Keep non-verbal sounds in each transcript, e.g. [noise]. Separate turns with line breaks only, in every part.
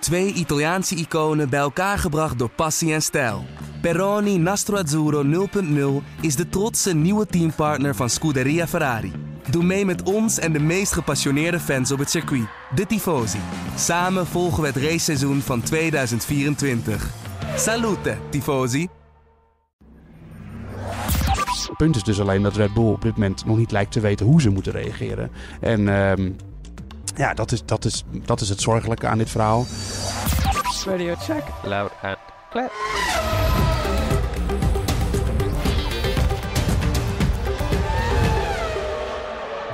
Twee Italiaanse iconen bij elkaar gebracht door passie en stijl. Peroni Nastro Azzurro 0.0 is de trotse nieuwe teampartner van Scuderia Ferrari. Doe mee met ons en de meest gepassioneerde fans op het circuit, de Tifosi. Samen volgen we het raceseizoen van 2024. Salute, Tifosi! Het punt is dus alleen dat Red Bull op dit moment nog niet lijkt te weten hoe ze moeten reageren. En ehm, ja, dat is, dat, is, dat is het zorgelijke aan dit verhaal.
Radio check, loud and clear.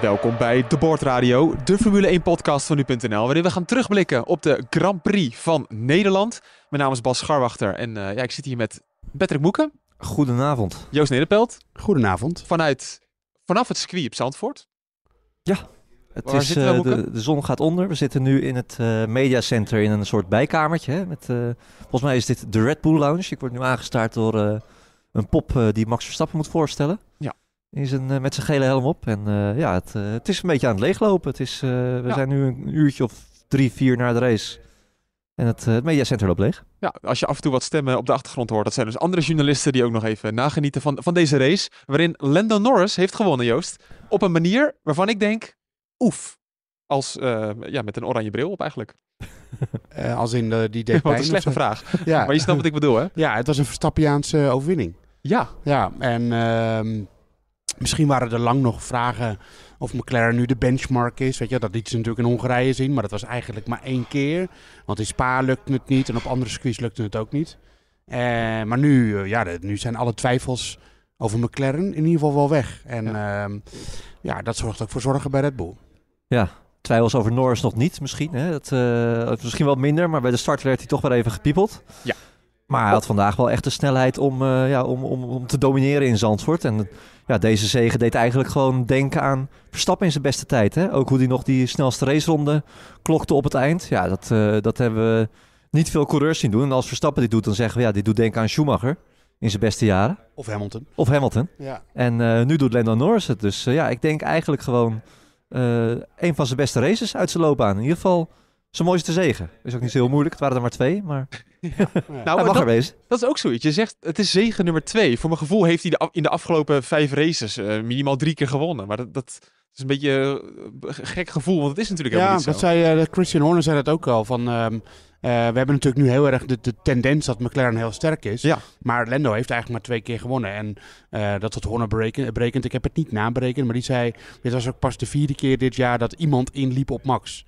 Welkom bij De Radio, de Formule 1-podcast van nu.nl, waarin we gaan terugblikken op de Grand Prix van Nederland. Mijn naam is Bas Scharwachter en eh, ja, ik zit hier met Patrick Moeken. Goedenavond. Joost Nederpelt. Goedenavond. Vanuit, vanaf het circuit op Zandvoort.
Ja, het is, eh, de, de, zon gaat onder. We zitten nu in het uh, mediacenter in een soort bijkamertje. met, eh, volgens mij is dit de Red Bull Lounge. Ik word nu aangestaard door een pop die Max Verstappen moet voorstellen. Ja. met zijn gele helm op. En ja, het, het, is een beetje aan het leeglopen. Het is, we zijn nu een uurtje of drie, vier na de race. En het, het mediacenter loopt leeg.
Ja, als je af en toe wat stemmen op de achtergrond hoort, dat zijn dus andere journalisten die ook nog even nagenieten van, van deze race. Waarin Lando Norris heeft gewonnen, Joost. Op een manier waarvan ik denk, oef. Als, eh, ja, met een oranje bril op eigenlijk. [laughs]
Eh, als in
eh, die deed [laughs] Wat een slechte vraag. [laughs] maar je snapt wat ik bedoel, hè?
Ja, het was een Verstappiaanse overwinning. Ja. Ja, en ehm, misschien waren er lang nog vragen of McLaren nu de benchmark is. Weet je, dat liet ze natuurlijk in Hongarije zien, maar dat was eigenlijk maar één keer. Want in Spa lukte het niet en op andere circuits lukte het ook niet. maar nu, ja, nu zijn
alle twijfels over McLaren in ieder geval wel weg. En ja, ehm, ja dat zorgt ook voor zorgen bij Red Bull. Ja, twijfels over Norris nog niet misschien. Hè? Dat, eh, misschien wel minder, maar bij de start werd hij toch wel even gepiepeld. Ja. Maar hij had vandaag wel echt de snelheid om, eh, ja, om, om, om te domineren in Zandvoort. En ja, deze zegen deed eigenlijk gewoon denken aan Verstappen in zijn beste tijd. Hè? Ook hoe hij nog die snelste raceronde klokte op het eind. Ja, dat, eh, dat hebben we niet veel coureurs zien doen. En als Verstappen dit doet, dan zeggen we ja, dit doet denken aan Schumacher in zijn beste jaren. Of Hamilton. Of Hamilton. Ja. En nu doet Lando Norris het. Dus ja, ik denk eigenlijk gewoon eh, een van zijn beste races uit zijn loopbaan. In ieder geval zijn mooiste zegen. Is ook niet zo heel moeilijk. Het waren er maar twee, maar [laughs]
nou, hij mag dat,
Dat is ook zoiets. Je zegt, het is zegen nummer
twee. Voor mijn gevoel heeft hij de, in de afgelopen vijf races eh, minimaal drie keer gewonnen. Maar dat, dat is een beetje eh, een gek gevoel, want het is natuurlijk helemaal ja, niet zo.
Eh, dat zei Christian Horner zei dat ook al. Van, ehm, eh, we hebben natuurlijk nu heel erg de, de, tendens dat McLaren heel sterk is. Ja. Maar Lando heeft eigenlijk maar twee keer gewonnen. En uh, dat had Horner berekend, berekend. Ik heb het niet naberekend, maar die zei... Dit was ook pas de vierde keer dit jaar dat iemand inliep op Max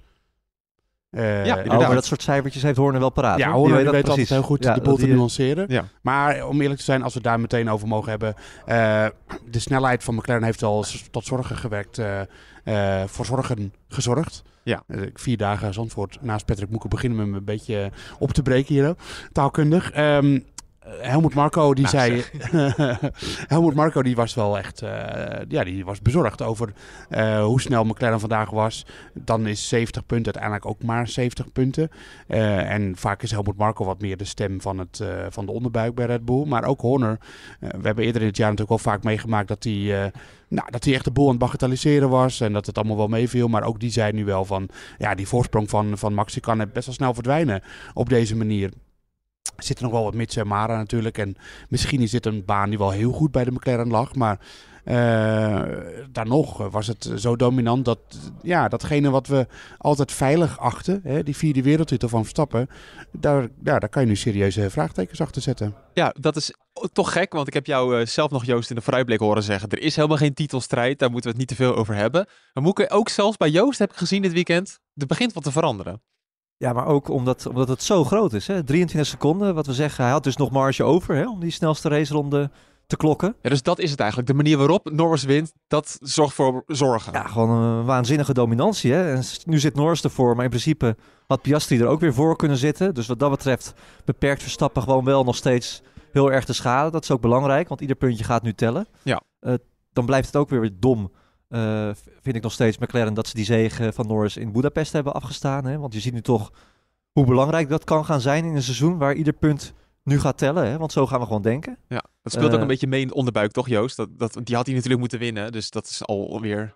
ja, eh, over dat soort
cijfertjes heeft Horner wel paraat. Ja, Horner weet, dat weet altijd heel goed de boel te nuanceren.
Maar om eerlijk te zijn, als we daar meteen over mogen hebben... Eh, de snelheid van McLaren heeft al tot zorgen gewerkt... Eh, voor zorgen gezorgd. Ja. vier dagen als antwoord naast Patrick Moeken beginnen met hem een beetje op te breken hier. Taalkundig. Um, eh, Helmut Marco die nou, zei. [laughs] Helmut Marco die was wel echt. Eh, ja, die was bezorgd over eh, hoe snel McLaren vandaag was. Dan is 70 punten uiteindelijk ook maar 70 punten. en vaak is Helmut Marco wat meer de stem van, het, van de onderbuik bij Red Bull. Maar ook Horner. we hebben eerder in het jaar natuurlijk wel vaak meegemaakt dat hij. nou, dat hij echt de boel aan het bagatelliseren was en dat het allemaal wel meeviel. Maar ook die zei nu wel van, ja, die voorsprong van, van Maxi kan best wel snel verdwijnen op deze manier. Er zitten nog wel wat mits en mara natuurlijk. En misschien is dit een baan die wel heel goed bij de McLaren lag. Maar uh, eh, daar nog was het zo dominant dat ja, datgene wat we altijd veilig achten, hè, die vierde wereldtitel van Verstappen, daar, ja, daar kan je nu serieuze vraagtekens achter zetten.
Ja, dat is toch gek, want ik heb jou eh, zelf nog Joost in de vooruitblik horen zeggen. Er is helemaal geen titelstrijd, daar moeten we het niet te veel over hebben. Maar moet ik ook zelfs bij Joost heb ik gezien dit weekend, er begint wat te veranderen.
Ja, maar ook omdat, omdat het zo groot is. Hè? 23 seconden, wat we zeggen. Hij had dus nog marge over hè? om die snelste raceronde te klokken. Ja, dus dat is het eigenlijk. De manier waarop Norris wint, dat zorgt voor zorgen. Ja, gewoon een waanzinnige dominantie. Hè? En nu zit Norris ervoor, maar in principe had Piastri er ook weer voor kunnen zitten. Dus wat dat betreft beperkt Verstappen gewoon wel nog steeds heel erg de schade. Dat is ook belangrijk, want ieder puntje gaat nu tellen. Ja. Eh, dan blijft het ook weer dom eh, vind ik nog steeds McLaren dat ze die zegen van Norris in Budapest hebben afgestaan. Hè? Want je ziet nu toch hoe belangrijk dat kan gaan zijn in een seizoen waar ieder punt nu gaat tellen. Hè? Want zo gaan we gewoon denken. Ja, dat speelt ook eh, een
beetje mee in de onderbuik, toch Joost? Dat, dat, die had hij natuurlijk moeten winnen, dus dat is alweer...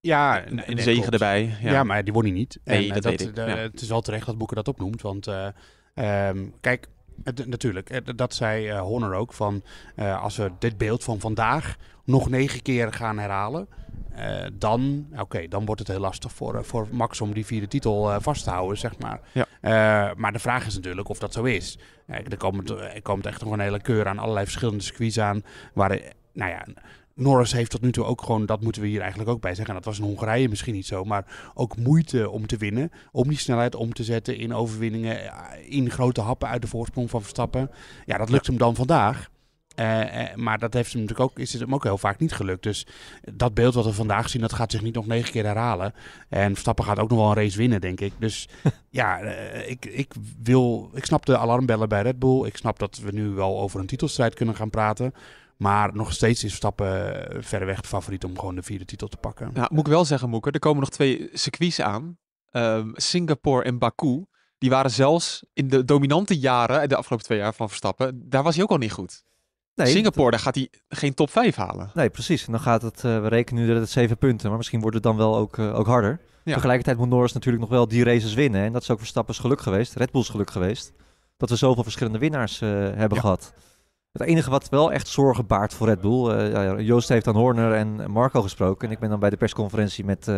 Ja, een, zegen erbij. Ja. maar die won hij niet. Nee, eh, dat,
Het is wel terecht dat Boeken dat opnoemt, want ehm, kijk, het, natuurlijk, dat zei Horner ook, van als we dit beeld van vandaag nog negen keer gaan herhalen, eh, dan, oké, dan wordt het heel lastig voor, eh, voor Max om die vierde titel eh, vast te houden, zeg maar. maar de vraag is natuurlijk of dat zo is. er, komt, er komt echt nog een hele keur aan allerlei verschillende circuits aan. Waar, nou ja, Norris heeft tot nu toe ook gewoon, dat moeten we hier eigenlijk ook bij zeggen. En dat was in Hongarije misschien niet zo, maar ook moeite om te winnen. Om die snelheid om te zetten in overwinningen, in grote happen uit de voorsprong van Verstappen. Ja, dat lukt hem dan vandaag. Eh, eh, maar dat heeft hem natuurlijk ook, is het hem ook heel vaak niet gelukt. Dus dat beeld wat we vandaag zien, dat gaat zich niet nog negen keer herhalen. En Verstappen gaat ook nog wel een race winnen, denk ik. Dus [laughs] ja, eh, ik, ik, wil, ik snap de alarmbellen bij Red Bull. Ik snap dat we nu wel over een titelstrijd kunnen gaan praten. Maar nog steeds is Verstappen verreweg de favoriet om gewoon de vierde titel te pakken. Nou, moet
ik wel zeggen, Moeker, er komen nog twee circuits aan. Ehm, Singapore en Baku. Die waren zelfs in de dominante jaren, de afgelopen twee jaar van Verstappen, daar was hij ook al niet goed. Nee, Singapore, daar gaat hij geen top 5 halen.
Nee, precies. Dan gaat het, eh, we rekenen nu dat het 7 punten, maar misschien wordt het dan wel ook, eh, ook harder. Tegelijkertijd moet Norris natuurlijk nog wel die races winnen. En dat is ook voor geluk geweest, Red Bull's geluk geweest. Dat we zoveel verschillende winnaars eh, hebben gehad. Het enige wat wel echt zorgen baart voor Red Bull. Joost heeft aan Horner en Marco gesproken. En ik ben dan bij de persconferentie met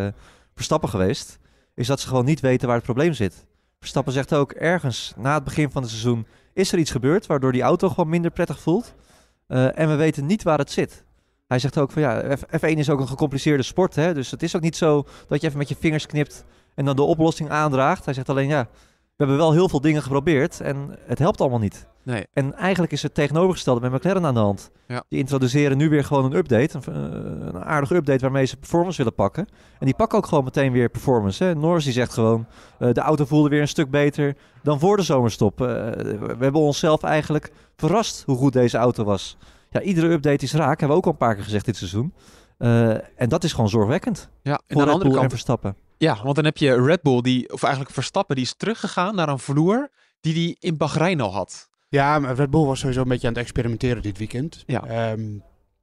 Verstappen geweest. Is dat ze gewoon niet weten waar het probleem zit. Verstappen zegt ook ergens na het begin van het seizoen is er iets gebeurd waardoor die auto gewoon minder prettig voelt. Eh, en we weten niet waar het zit. Hij zegt ook van ja, F1 is ook een gecompliceerde sport. Hè? Dus het is ook niet zo dat je even met je vingers knipt en dan de oplossing aandraagt. Hij zegt alleen ja, we hebben wel heel veel dingen geprobeerd en het helpt allemaal niet. Nee. En eigenlijk is het tegenovergestelde Met McLaren aan de hand. Ja. Die introduceren nu weer gewoon een update, eh, een, aardige update waarmee ze performance willen pakken. En die pakken ook gewoon meteen weer performance. Hè. Norris die zegt gewoon, eh, de auto voelde weer een stuk beter dan voor de zomerstop. Eh, we hebben onszelf eigenlijk verrast hoe goed deze auto was. Ja, iedere update is raak, hebben we ook al een paar keer gezegd dit seizoen. en dat is gewoon zorgwekkend. Ja, en voor andere kant Verstappen.
Ja, want dan heb je Red Bull, die, of eigenlijk Verstappen, die is teruggegaan naar een vloer die hij in Bahrein al had. Ja, Red Bull was sowieso een beetje aan het experimenteren dit weekend. Ja. Ehm,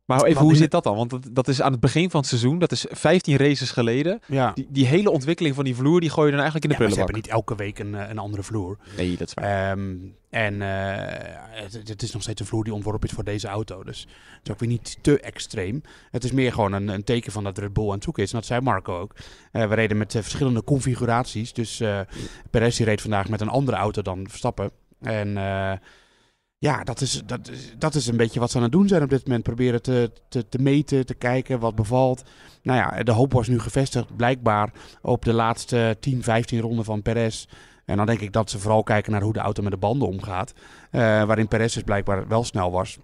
maar dus even, hoe zit dat dan? Want dat, is aan het begin van het seizoen, dat is 15 races geleden. Ja. Die, hele ontwikkeling van die vloer, die gooi je dan eigenlijk in de ja, prullenbak. ze
hebben niet elke week een, eh, een andere vloer. Nee, dat is waar. Ehm, en eh, het, is nog steeds een vloer die ontworpen is voor deze auto. Dus het is ook weer niet te extreem. Het is meer gewoon een, een teken van dat Red Bull aan het zoeken is. En dat zei Marco ook. Eh, we reden met verschillende configuraties. Dus Perez reed vandaag met een andere auto dan Verstappen. En eh, ja, dat is, dat, dat is een beetje wat ze aan het doen zijn op dit moment. Proberen te, te, te meten, te kijken wat bevalt. Nou ja, de hoop was nu gevestigd blijkbaar op de laatste 10, 15 ronden van Perez. En dan denk ik dat ze vooral kijken naar hoe de auto met de banden omgaat. Eh, waarin Perez dus blijkbaar wel snel was.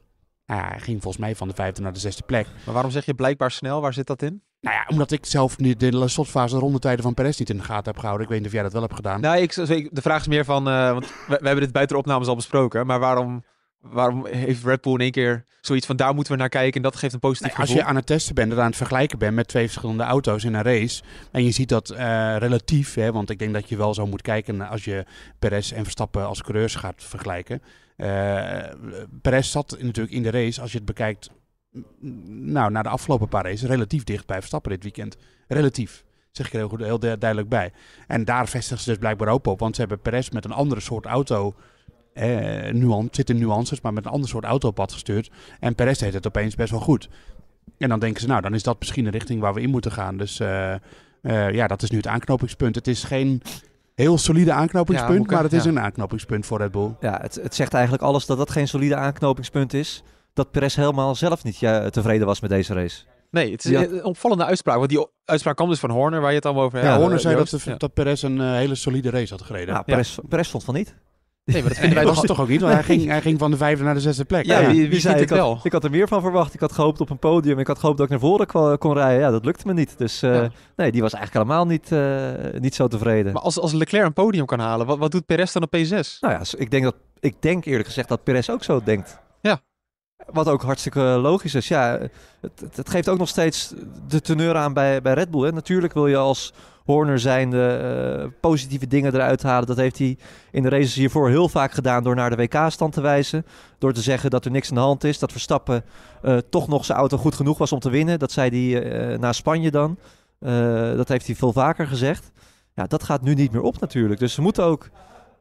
Ah, hij ging volgens mij van de vijfde naar de zesde plek. Maar waarom zeg je blijkbaar snel? Waar zit dat in? Nou ja, omdat ik zelf de, de slotfase rondetijden van Perez niet in de gaten heb gehouden. Ik weet niet of jij dat wel hebt gedaan.
Nou, ik, de vraag is meer van, eh, want we, hebben dit buiten opnames al besproken. Maar waarom, waarom heeft Red Bull in één keer zoiets van, daar moeten we naar kijken en dat geeft een positief nou gevoel. Als je aan
het testen bent eraan aan het vergelijken bent met twee verschillende auto's in een race. En je ziet dat eh, relatief, hè, want ik denk dat je wel zo moet kijken als je Perez en Verstappen als coureurs gaat vergelijken. Uh, Perez zat natuurlijk in de race, als je het bekijkt, nou, na de afgelopen paar races relatief dicht bij Verstappen dit weekend. Relatief. Zeg ik er heel, goed, heel duidelijk bij. En daar vestigen ze dus blijkbaar ook op. Want ze hebben Perez met een andere soort auto. Eh, nuance, zit in nuances, maar met een ander soort auto op gestuurd. En Perez deed het opeens best wel goed. En dan denken ze, nou, dan is dat misschien de richting waar we in moeten gaan. Dus eh, eh, ja, dat is nu het aanknopingspunt. Het is geen heel solide aanknopingspunt, maar het is een
aanknopingspunt voor Red Bull. Ja, het, het zegt eigenlijk alles dat dat geen solide aanknopingspunt is dat Perez helemaal zelf niet ja, tevreden was met deze race. Nee, het is een
opvallende uitspraak. Want die uitspraak kwam dus van Horner, waar je het al over hebt. Ja, Horner eh, zei dat,
dat Perez een eh, hele solide race had gereden. Nou, ja, Perez, Perez vond van niet. Nee, maar dat [laughs] vinden wij toch, toch ook niet, want hij [laughs] ging, hij ging van de vijfde naar de zesde plek. Ja, Wie, wie, zei ik wel? ik had er meer van verwacht. Ik had gehoopt op een podium. Ik had gehoopt dat ik naar voren kon, rijden. Ja, dat lukte me niet. Dus eh, nee, die was eigenlijk helemaal niet, niet zo tevreden. Maar als, als Leclerc een podium kan halen, wat, wat doet Perez dan op P6? Nou ja, ik denk, dat, ik denk eerlijk gezegd dat Perez ook zo denkt. Ja. Wat ook hartstikke logisch is. Ja, het, het geeft ook nog steeds de teneur aan bij, bij Red Bull. Hè. Natuurlijk wil je als Horner zijnde uh, positieve dingen eruit halen. Dat heeft hij in de races hiervoor heel vaak gedaan door naar de WK-stand te wijzen. Door te zeggen dat er niks aan de hand is. Dat Verstappen eh, toch nog zijn auto goed genoeg was om te winnen. Dat zei hij uh, naar Spanje dan. dat heeft hij veel vaker gezegd. Ja, dat gaat nu niet meer op natuurlijk. Dus ze moeten ook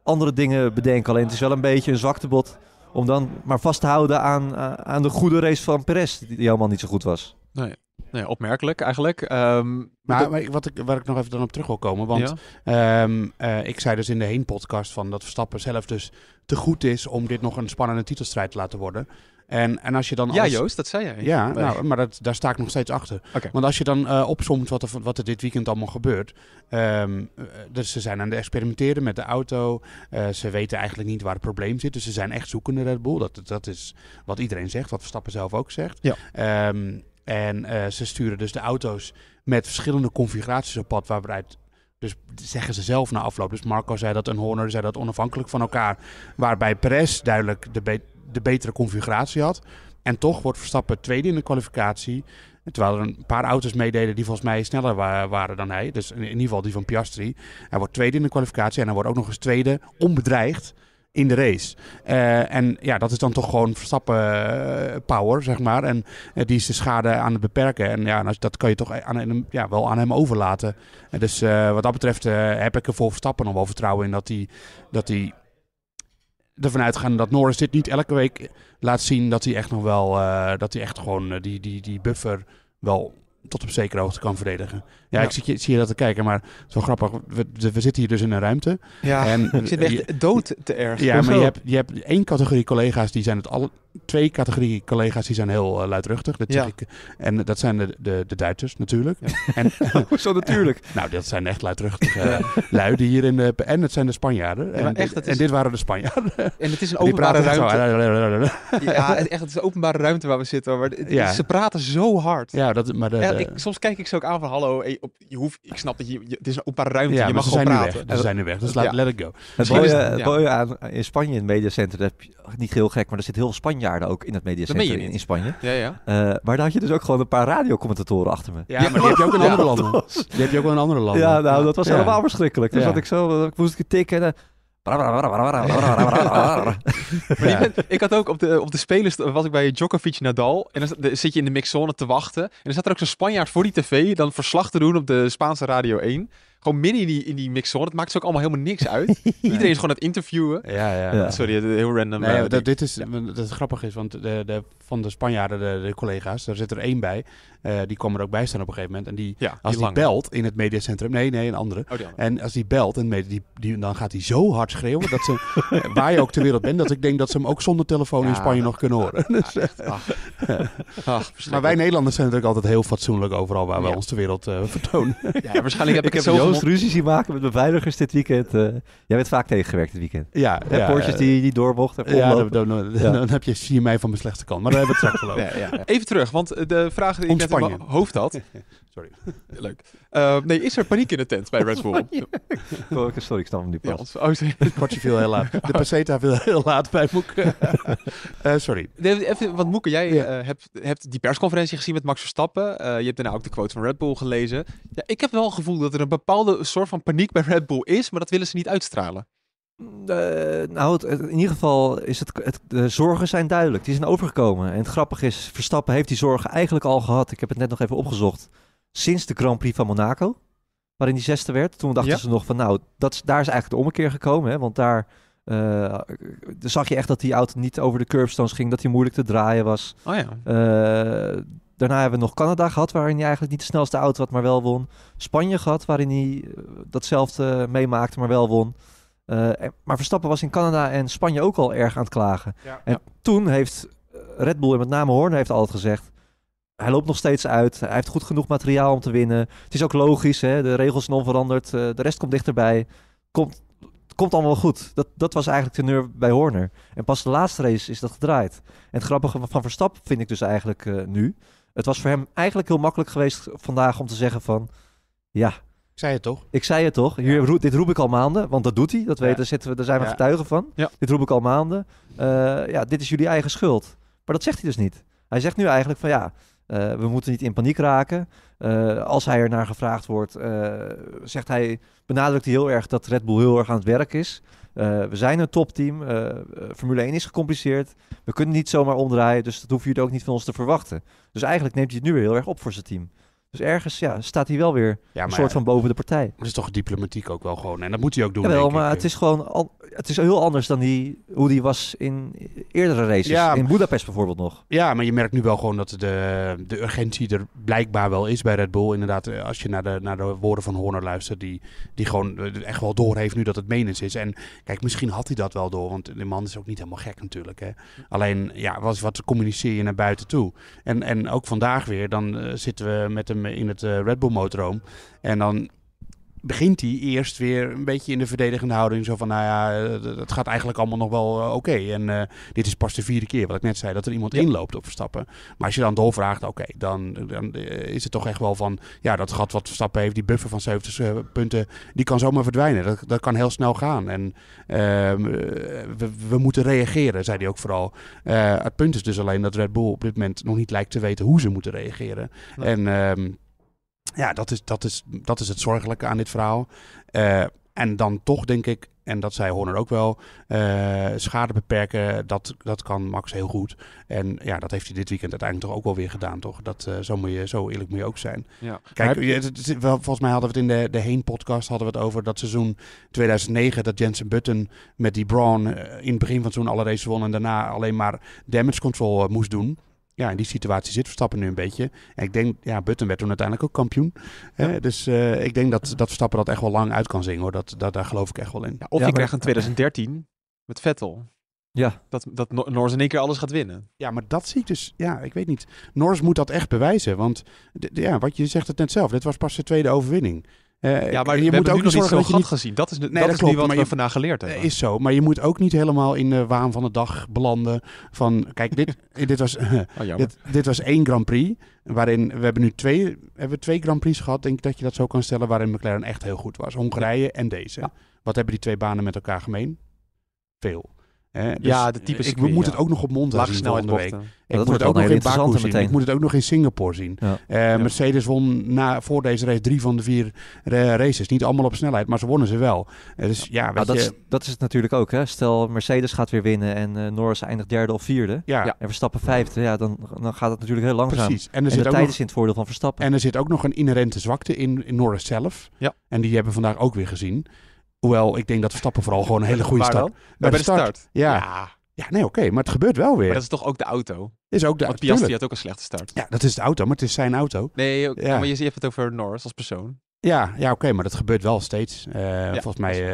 andere dingen bedenken. Alleen het is wel een beetje een zwaktebod om dan maar vast te houden aan, eh, aan de goede race van Perez, die helemaal niet zo goed was.
Nee. opmerkelijk eigenlijk. Ehm, maar,
nou, wat ik, waar ik nog even dan op terug wil komen. Want ehm, eh, ik zei dus in de Heen-podcast van dat Verstappen zelf dus te goed is om dit nog een spannende titelstrijd te laten worden. En, en als je dan. Ja, Joost, dat zei jij. Ja, nou, maar dat, daar sta ik nog steeds achter. Want als je dan uh, opzomt wat er, wat er dit weekend allemaal gebeurt. Ehm, eh, dus ze zijn aan het experimenteren met de auto. Eh, ze weten eigenlijk niet waar het probleem zit. Dus ze zijn echt zoekende Red Bull. Dat, dat is wat iedereen zegt, wat Verstappen zelf ook zegt. Ja. Ehm, en ze sturen dus de auto's met verschillende configuraties op pad, waaruit dus zeggen ze zelf na afloop. Dus Marco zei dat en Horner zei dat onafhankelijk van elkaar. Waarbij pres duidelijk de, de betere configuratie had. En toch wordt Verstappen tweede in de kwalificatie. Terwijl er een paar auto's meededen die volgens mij sneller waren dan hij. Dus in, ieder geval die van Piastri. Hij wordt tweede in de kwalificatie en hij wordt ook nog eens tweede onbedreigd in de race. Eh, en ja, dat is dan toch gewoon Verstappen eh, power, zeg maar. En eh, die is de schade aan het beperken. En ja, dat kan je toch aan, ja, wel aan hem overlaten. En dus wat dat betreft heb ik er voor Verstappen nog wel vertrouwen in dat hij... Dat hij ervan uitgaan dat Norris dit niet elke week laat zien dat hij echt nog wel, eh, dat hij echt gewoon eh, die, die, die buffer wel tot op zekere hoogte kan verdedigen. Ja, ik zie, je dat te kijken, maar het is wel grappig. We, we zitten hier dus in een ruimte. Ja, en, [laughs] ik zit echt dood te erg. Ja, maar je hebt, je hebt één categorie collega's, die zijn het alle... Twee categorieën collega's, die zijn heel eh, luidruchtig. Dat ja. ik. En dat zijn de, de, de Duitsers natuurlijk. Ja. En, [laughs] [laughs] Hoezo natuurlijk? nou, dat zijn echt luidruchtige luiden hier in de... En het zijn de Spanjaarden. en, echt, dit, en dit waren de Spanjaarden. En
het is een openbare ruimte. ja, echt, het is een openbare ruimte waar we zitten. Maar Ze praten zo hard. Ja,
dat, maar de, Ik,
soms kijk ik ze ook aan van hallo op, je hoeft, ik snap dat je, het is een paar ruimte, ja, je mag gewoon praten. Ze zijn nu weg, dus laat, let it go. Het mooie,
aan in Spanje, in het mediacentrum, dat heb niet heel gek, maar er zit heel Spanjaarden ook in het mediacentrum in, in, Spanje. Ja, ja. Eh, maar daar had je dus ook gewoon een paar radiocommentatoren achter me. Ja, maar die heb je ook in andere landen. Die heb je ook wel in andere landen. Ja, nou, dat was helemaal verschrikkelijk. Dus dat ik zo, ik eh, moest ik tikken eh,
ik had ook op de, op de spelers, was ik bij Djokovic Nadal. En dan zit je in de mixzone te wachten. En dan zat er ook zo'n Spanjaard voor die tv dan verslag te doen op de Spaanse Radio 1. Gewoon mini in die, in die mixzone. Het maakt ze ook allemaal helemaal niks uit. Iedereen is gewoon aan het interviewen. Ja, ja. Sorry, heel random. Nee, dit
is, dat het grappig is, want de, de, van de Spanjaarden, de, de collega's, daar zit er één bij. Eh, die kwam er ook bij staan op een gegeven moment. En die, als die, belt in het mediacentrum. Nee, nee, een andere. Oh, en als die belt, en die, die, dan gaat hij zo hard schreeuwen. dat ze, [laughs] eh, waar je ook ter wereld bent, dat ik denk dat ze hem ook zonder telefoon in Spanje nog kunnen horen. [laughs] dus, eh, [laughs] maar wij Nederlanders zijn natuurlijk altijd heel fatsoenlijk overal waar wij ons ter wereld uh,
vertonen. Ja,
waarschijnlijk heb ik, ik heb Joost ruzie
zien maken met beveiligers dit weekend. jij bent vaak tegengewerkt dit weekend. Ja, ja Porsches die, die doorbochten. Ja, dan, heb je, zie je mij van mijn slechte kant. Maar daar hebben we het
straks gelopen. Even terug, want
de vraag... die hoofd had. [laughs] Sorry. [laughs] Leuk. Uh, nee, is er paniek in de tent bij Red Bull? Sorry, ik sta hem niet pas. Ja, ons, oh, Kortje viel heel laat. De Paseta viel heel laat bij Moeke. [laughs] Eh, sorry. want Moeke, jij eh, hebt, hebt, die persconferentie gezien met Max Verstappen. Eh, je hebt daarna ook de quote van Red Bull gelezen. Ja, ik heb
wel het gevoel dat er een bepaalde soort van paniek bij Red Bull is, maar dat willen ze niet uitstralen. Eh, nou, in ieder geval is het, het, de zorgen zijn duidelijk. Die zijn overgekomen. En het grappige is, Verstappen heeft die zorgen eigenlijk al gehad. Ik heb het net nog even opgezocht. Sinds de Grand Prix van Monaco, waarin die zesde werd. Toen dachten ze nog van, nou, dat, daar is eigenlijk de ommekeer gekomen. Hè, want daar eh, zag je echt dat die auto niet over de curbstones ging. Dat hij moeilijk te draaien was. Oh ja. Eh, daarna hebben we nog Canada gehad, waarin hij eigenlijk niet de snelste auto had, maar wel won. Spanje gehad, waarin hij datzelfde meemaakte, maar wel won. Eh, maar Verstappen was in Canada en Spanje ook al erg aan het klagen. En toen heeft eh, Red Bull en met name Horner heeft altijd gezegd... Hij loopt nog steeds uit. Hij heeft goed genoeg materiaal om te winnen. Het is ook logisch. Hè? De regels zijn onveranderd. Eh, de rest komt dichterbij. Komt, komt allemaal goed. Dat, dat was eigenlijk de neur bij Horner. En pas de laatste race is dat gedraaid. En het grappige van Verstappen vind ik dus eigenlijk nu. Het was voor hem eigenlijk heel makkelijk geweest vandaag om te zeggen van... Ja, ik zei het toch? Ik zei het toch? Hier, dit roep ik al maanden, want dat doet hij. Dat weten, daar, we, daar zijn we getuigen van. Dit roep ik al maanden. Eh, ja, dit is jullie eigen schuld. Maar dat zegt hij dus niet. Hij zegt nu eigenlijk van ja, eh, we moeten niet in paniek raken. Eh, als hij er naar gevraagd wordt, zegt hij, benadrukt hij heel erg dat Red Bull heel erg aan het werk is. we zijn een topteam. Formule 1 is gecompliceerd. We kunnen niet zomaar omdraaien, dus dat hoef je ook niet van ons te verwachten. Dus eigenlijk neemt hij het nu weer heel erg op voor zijn team. Dus ergens ja, staat hij wel weer een soort van boven de partij. dat is toch diplomatiek
ook wel gewoon. En dat moet hij ook doen. denk maar het eh.
is gewoon al, het is heel anders dan die, hoe die was in eerdere races. in Budapest bijvoorbeeld nog.
Ja, maar je merkt nu wel gewoon dat de, de urgentie er blijkbaar wel is bij Red Bull. Inderdaad, eh, als je naar de, naar de woorden van Horner luistert, die, die gewoon eh, echt wel door heeft nu dat het menens is. En kijk, misschien had hij dat wel door, want de man is ook niet helemaal gek natuurlijk. Hè? Alleen, ja, wat, wat communiceer je naar buiten toe? En, en ook vandaag weer, dan zitten we met hem in het eh, Red Bull motorhome. En dan begint hij eerst weer een beetje in de verdedigende houding. Zo van, nou ja, het eh, gaat eigenlijk allemaal nog wel eh, oké. En eh, dit is pas de vierde keer, wat ik net zei, dat er iemand inloopt op Verstappen. Maar als je dan doorvraagt, oké, dan, dan is het toch echt wel van... Ja, dat gat wat Verstappen heeft, die buffer van 70 punten, die kan zomaar verdwijnen. Dat, dat kan heel snel gaan. En ehm, we, moeten reageren, zei hij ook vooral. het punt is dus alleen dat Red Bull op dit moment nog niet lijkt te weten hoe ze moeten reageren. En... Ehm, ja, dat is, dat, is, dat is het zorgelijke aan dit verhaal. Eh, en dan toch denk ik, en dat zei Horner ook wel, eh, schade beperken, dat, dat kan Max heel goed. En ja, dat heeft hij dit weekend uiteindelijk toch ook wel weer gedaan, toch? Dat, eh, zo, moet je, zo eerlijk moet je ook zijn. Ja. Kijk, je, wel, volgens mij hadden we het in de, de Heen-podcast hadden we het over dat seizoen 2009, dat Jensen Button met die Braun in het begin van zo'n alle races won en daarna alleen maar damage control moest doen ja, in die situatie zit Verstappen nu een beetje. En ik denk, ja, Button werd toen uiteindelijk ook kampioen. Dus eh, ik denk dat, dat Verstappen dat echt wel lang uit kan zingen hoor. Dat, dat, daar geloof ik echt wel in. Ja, of je krijgt in
2013 met Vettel. Ja. Dat, dat Norris in één keer alles gaat winnen. Ja, maar dat zie ik dus. Ja,
ik weet niet. Norris moet dat echt bewijzen. Want ja, wat je zegt het net zelf. Dit was pas zijn tweede overwinning. Eh, ja, maar je moet ook nog zorgen dat je niet... gezien. Dat is, nee, dat, is klopt, niet wat maar je, we vandaag geleerd hebben. Eh, is zo, maar je moet ook niet helemaal in de waan van de dag belanden. Van, kijk, dit, [laughs] eh, dit, was, oh, [laughs] dit, dit, was één Grand Prix. Waarin, we hebben nu twee, hebben we twee Grand Prix gehad, denk ik dat je dat zo kan stellen. Waarin McLaren echt heel goed was. Hongarije en deze. Wat hebben die twee banen met elkaar gemeen? Veel. Dus ja, de typische. Ik moet het ook nog op Monza Laag snel volgende week. Ik dat moet het ook nog in Baku zien. Ik moet het ook nog in Singapore zien. Eh, Mercedes won na, voor deze race drie van de vier
races. Niet allemaal op snelheid, maar ze wonnen ze wel. Uh, dus, ja, ah, weet je... dat, is, dat is het natuurlijk ook. Hè? Stel, Mercedes gaat weer winnen en eh, Norris eindigt derde of vierde. Ja. En Verstappen vijfde. Ja, dan, dan gaat het natuurlijk heel langzaam. Precies. En, er zit en de tijd in het voordeel van Verstappen. En er zit ook nog een inherente zwakte in, in Norris
zelf. Ja. En die hebben we vandaag ook weer gezien. Hoewel, ik denk dat Verstappen vooral gewoon een hele goede Waar start. Bij, bij, de, start. Ja. ja. nee, oké. maar het gebeurt wel weer. Maar dat is toch
ook de auto? Is ook de Want Piastri had ook een slechte start. Ja,
dat is de auto, maar het is zijn auto. Nee, maar
je, je hebt het over Norris als persoon.
Ja, ja oké, maar dat gebeurt wel steeds. Eh, volgens mij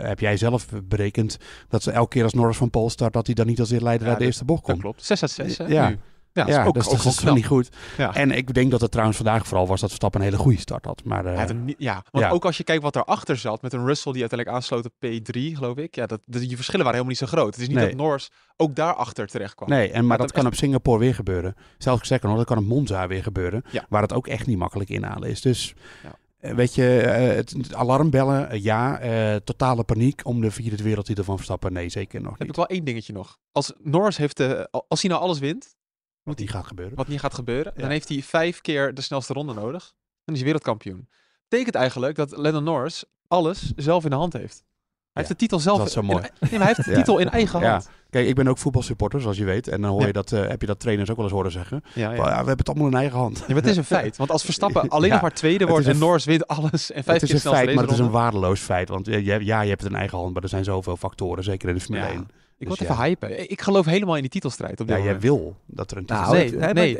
eh, heb jij zelf berekend dat ze elke keer als Norris van Pol start, dat hij dan niet als eerste leider ja, uit de eerste bocht komt. Dat klopt. 6 uit 6, Ja. Nu. Ja, ook, dus ook, dat is dus niet goed. En ik denk dat het trouwens vandaag vooral was dat Verstappen een hele goede start had. Maar, eh, ja, want ook
als je kijkt wat daarachter zat met een Russell die uiteindelijk aansloot op P3, geloof ik. Ja, dat, die verschillen waren helemaal niet zo groot. Het is niet dat Norris ook daarachter terecht kwam. Nee, en, maar dat, kan op
Singapore weer gebeuren. Zelfs zeker nog, dat kan op Monza weer gebeuren. Waar het ook echt niet makkelijk inhalen is. Dus eh, Weet je, eh, het, het alarmbellen, ja. totale paniek om de vierde wereldtitel van
Verstappen, nee, zeker nog niet. Heb ik wel één dingetje nog. Als Norris heeft, de, als hij nou alles wint, wat die gaat gebeuren. Wat niet gaat gebeuren. Dan heeft hij vijf keer de snelste ronde nodig. Dan is hij wereldkampioen. Betekent eigenlijk dat Lennon Norris alles zelf in de hand heeft. Hij heeft de titel zelf. Dat is zo mooi. In, e- nee, maar hij heeft de [laughs] titel in eigen hand.
Kijk, ik ben ook voetbalsupporter, zoals je weet. En dan hoor je dat, eh, heb je dat trainers ook wel eens horen zeggen.
Ja, we hebben het allemaal in eigen hand. Ja, het is een [laughs] feit. Want als Verstappen alleen nog maar tweede wordt en Norris wint alles. En vijf het is een feit, maar het is een
waardeloos feit. Want eh, ja, je hebt het in eigen hand, maar er zijn zoveel factoren, zeker in de Formule 1. Ik dus word ja. even hypen.
Ik geloof helemaal in die titelstrijd. Op ja, moment. jij wil dat
er een nou, titel is nee, nee, nee.